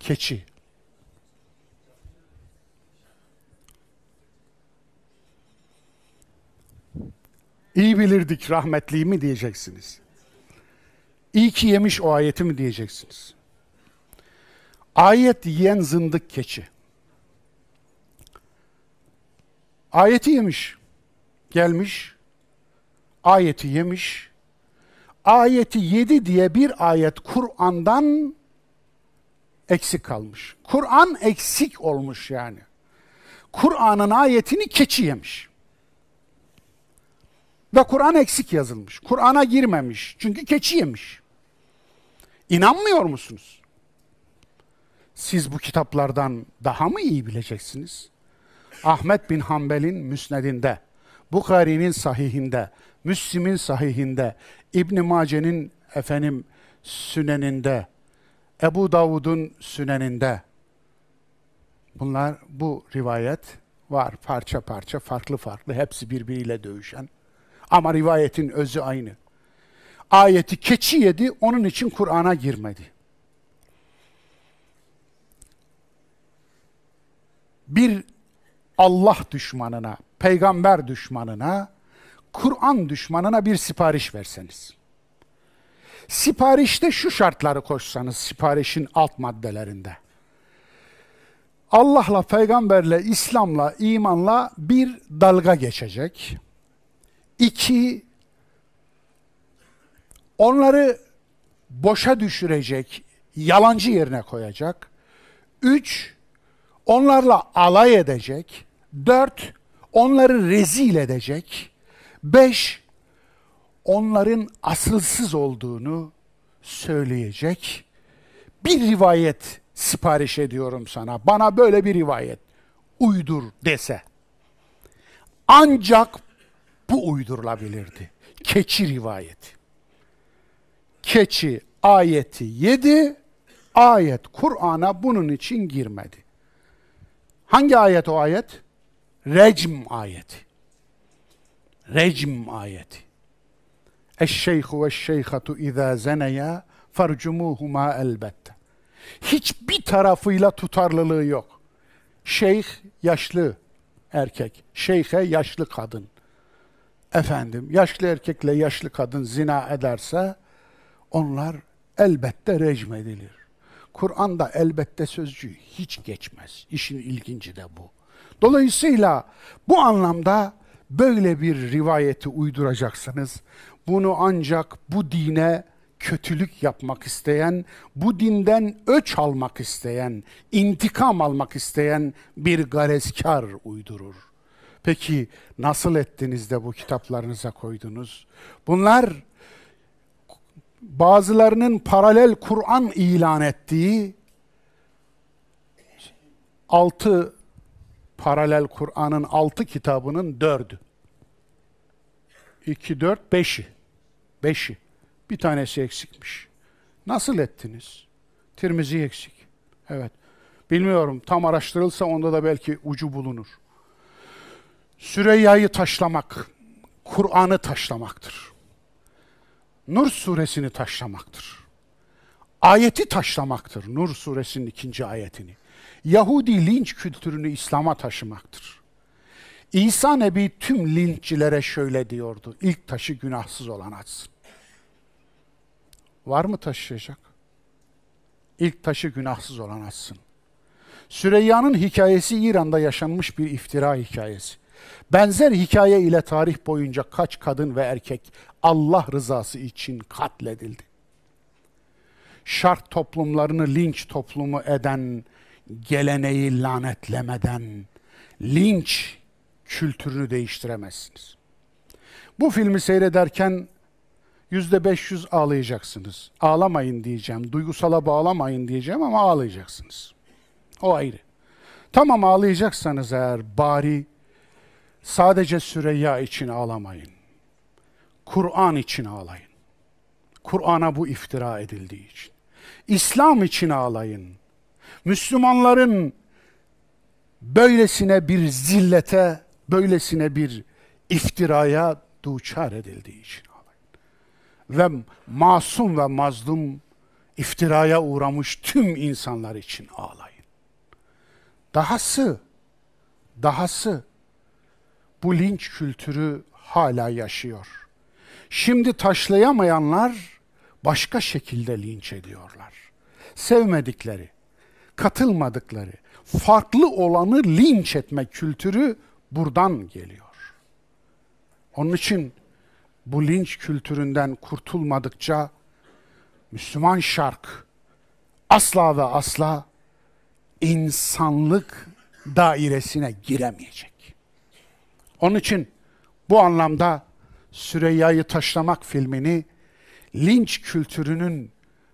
[SPEAKER 1] Keçi. İyi bilirdik rahmetli mi diyeceksiniz. İyi ki yemiş o ayeti mi diyeceksiniz. Ayet yiyen zındık keçi. Ayeti yemiş. Gelmiş. Ayeti yemiş. Ayeti yedi diye bir ayet Kur'an'dan eksik kalmış. Kur'an eksik olmuş yani. Kur'an'ın ayetini keçi yemiş. Ve Kur'an eksik yazılmış. Kur'an'a girmemiş. Çünkü keçi yemiş. İnanmıyor musunuz? Siz bu kitaplardan daha mı iyi bileceksiniz? Ahmet bin Hanbel'in Müsned'inde, Bukhari'nin sahihinde, Müslim'in sahihinde, İbn Mace'nin efendim Sünen'inde, Ebu Davud'un Sünen'inde. Bunlar bu rivayet var parça parça farklı farklı hepsi birbiriyle dövüşen. Ama rivayetin özü aynı. Ayeti keçi yedi onun için Kur'an'a girmedi. Bir Allah düşmanına, peygamber düşmanına, Kur'an düşmanına bir sipariş verseniz. Siparişte şu şartları koşsanız siparişin alt maddelerinde. Allah'la, peygamberle, İslam'la, imanla bir dalga geçecek. İki, onları boşa düşürecek, yalancı yerine koyacak. Üç, onlarla alay edecek. Dört, onları rezil edecek. Beş, onların asılsız olduğunu söyleyecek. Bir rivayet sipariş ediyorum sana. Bana böyle bir rivayet uydur dese. Ancak bu uydurulabilirdi. Keçi rivayeti. Keçi ayeti yedi, ayet Kur'an'a bunun için girmedi. Hangi ayet o ayet? Recm ayeti. Recm ayeti. Eşşeyhu ve şeyhatu izâ zeneya farcumuhuma elbette. Hiçbir tarafıyla tutarlılığı yok. Şeyh yaşlı erkek, şeyhe yaşlı kadın. Efendim, yaşlı erkekle yaşlı kadın zina ederse onlar elbette recm edilir. Kur'an'da elbette sözcüğü hiç geçmez. İşin ilginci de bu. Dolayısıyla bu anlamda böyle bir rivayeti uyduracaksınız. Bunu ancak bu dine kötülük yapmak isteyen, bu dinden öç almak isteyen, intikam almak isteyen bir garezkar uydurur. Peki nasıl ettiniz de bu kitaplarınıza koydunuz? Bunlar bazılarının paralel Kur'an ilan ettiği altı paralel Kur'an'ın altı kitabının dördü. İki, dört, beşi. Beşi. Bir tanesi eksikmiş. Nasıl ettiniz? Tirmizi eksik. Evet. Bilmiyorum tam araştırılsa onda da belki ucu bulunur. Süreyya'yı taşlamak, Kur'an'ı taşlamaktır. Nur suresini taşlamaktır. Ayeti taşlamaktır. Nur suresinin ikinci ayetini. Yahudi linç kültürünü İslam'a taşımaktır. İsa Nebi tüm linççilere şöyle diyordu. İlk taşı günahsız olan atsın. Var mı taşıyacak? İlk taşı günahsız olan atsın. Süreyya'nın hikayesi İran'da yaşanmış bir iftira hikayesi. Benzer hikaye ile tarih boyunca kaç kadın ve erkek Allah rızası için katledildi. Şark toplumlarını linç toplumu eden geleneği lanetlemeden linç kültürünü değiştiremezsiniz. Bu filmi seyrederken yüzde 500 ağlayacaksınız. Ağlamayın diyeceğim, duygusala bağlamayın diyeceğim ama ağlayacaksınız. O ayrı. Tamam ağlayacaksanız eğer bari Sadece Süreyya için ağlamayın. Kur'an için ağlayın. Kur'an'a bu iftira edildiği için. İslam için ağlayın. Müslümanların böylesine bir zillete, böylesine bir iftiraya duçar edildiği için ağlayın. Ve masum ve mazlum iftiraya uğramış tüm insanlar için ağlayın. Dahası, dahası bu linç kültürü hala yaşıyor. Şimdi taşlayamayanlar başka şekilde linç ediyorlar. Sevmedikleri, katılmadıkları, farklı olanı linç etme kültürü buradan geliyor. Onun için bu linç kültüründen kurtulmadıkça Müslüman şark asla ve asla insanlık dairesine giremeyecek. Onun için bu anlamda Süreyya'yı Taşlamak filmini linç kültürünün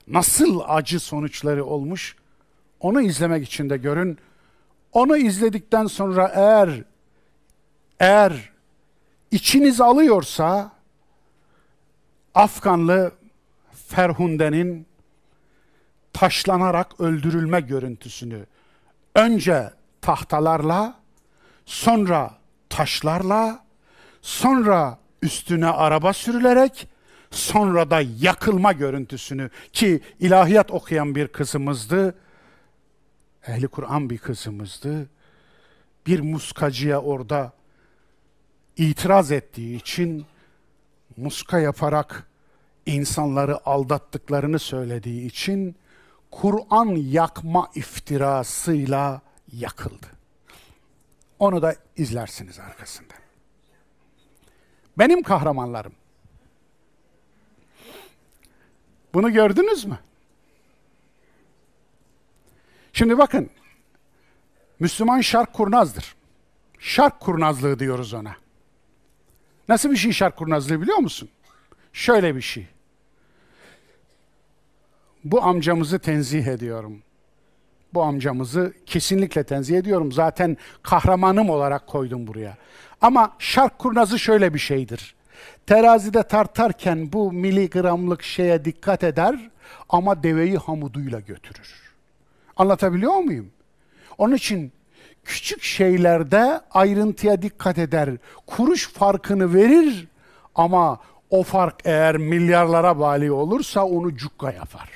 [SPEAKER 1] nasıl acı sonuçları olmuş onu izlemek için de görün. Onu izledikten sonra eğer eğer içiniz alıyorsa Afganlı Ferhunde'nin taşlanarak öldürülme görüntüsünü önce tahtalarla sonra taşlarla, sonra üstüne araba sürülerek, sonra da yakılma görüntüsünü ki ilahiyat okuyan bir kızımızdı, ehli Kur'an bir kızımızdı. Bir muskacıya orada itiraz ettiği için muska yaparak insanları aldattıklarını söylediği için Kur'an yakma iftirasıyla yakıldı. Onu da izlersiniz arkasında. Benim kahramanlarım. Bunu gördünüz mü? Şimdi bakın, Müslüman şark kurnazdır. Şark kurnazlığı diyoruz ona. Nasıl bir şey şark kurnazlığı biliyor musun? Şöyle bir şey. Bu amcamızı tenzih ediyorum bu amcamızı kesinlikle tenzih ediyorum. Zaten kahramanım olarak koydum buraya. Ama şark kurnazı şöyle bir şeydir. Terazide tartarken bu miligramlık şeye dikkat eder ama deveyi hamuduyla götürür. Anlatabiliyor muyum? Onun için küçük şeylerde ayrıntıya dikkat eder. Kuruş farkını verir ama o fark eğer milyarlara bali olursa onu cukka yapar.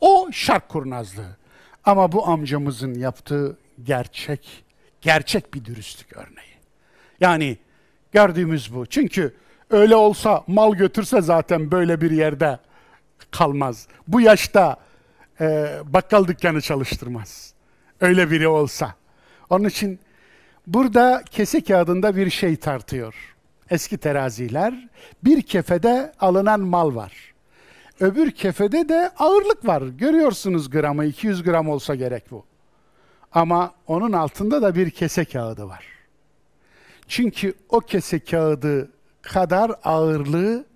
[SPEAKER 1] O şark kurnazlığı. Ama bu amcamızın yaptığı gerçek, gerçek bir dürüstlük örneği. Yani gördüğümüz bu. Çünkü öyle olsa mal götürse zaten böyle bir yerde kalmaz. Bu yaşta e, bakkal dükkanı çalıştırmaz. Öyle biri olsa. Onun için burada kese kağıdında bir şey tartıyor. Eski teraziler bir kefede alınan mal var. Öbür kefede de ağırlık var. Görüyorsunuz gramı 200 gram olsa gerek bu. Ama onun altında da bir kese kağıdı var. Çünkü o kese kağıdı kadar ağırlığı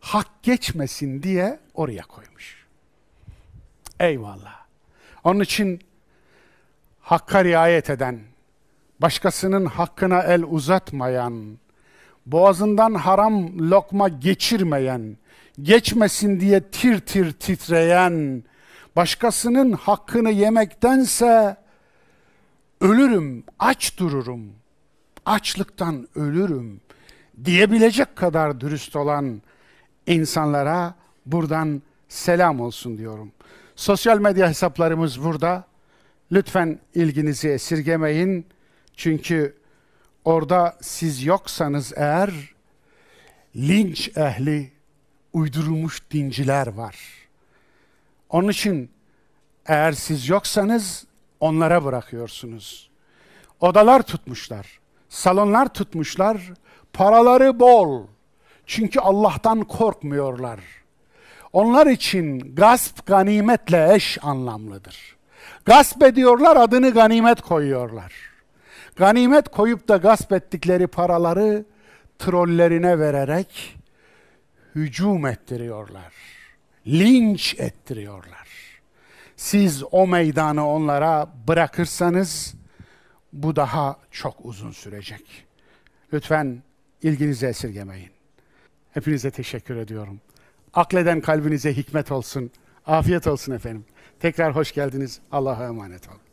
[SPEAKER 1] hak geçmesin diye oraya koymuş. Eyvallah. Onun için hakka riayet eden, başkasının hakkına el uzatmayan, boğazından haram lokma geçirmeyen, geçmesin diye tir tir titreyen, başkasının hakkını yemektense ölürüm, aç dururum, açlıktan ölürüm diyebilecek kadar dürüst olan insanlara buradan selam olsun diyorum. Sosyal medya hesaplarımız burada. Lütfen ilginizi esirgemeyin. Çünkü orada siz yoksanız eğer linç ehli uydurulmuş dinciler var. Onun için eğer siz yoksanız onlara bırakıyorsunuz. Odalar tutmuşlar, salonlar tutmuşlar, paraları bol. Çünkü Allah'tan korkmuyorlar. Onlar için gasp ganimetle eş anlamlıdır. Gasp ediyorlar, adını ganimet koyuyorlar. Ganimet koyup da gasp ettikleri paraları trollerine vererek hücum ettiriyorlar. Linç ettiriyorlar. Siz o meydanı onlara bırakırsanız bu daha çok uzun sürecek. Lütfen ilginizi esirgemeyin. Hepinize teşekkür ediyorum. Akleden kalbinize hikmet olsun. Afiyet olsun efendim. Tekrar hoş geldiniz. Allah'a emanet olun.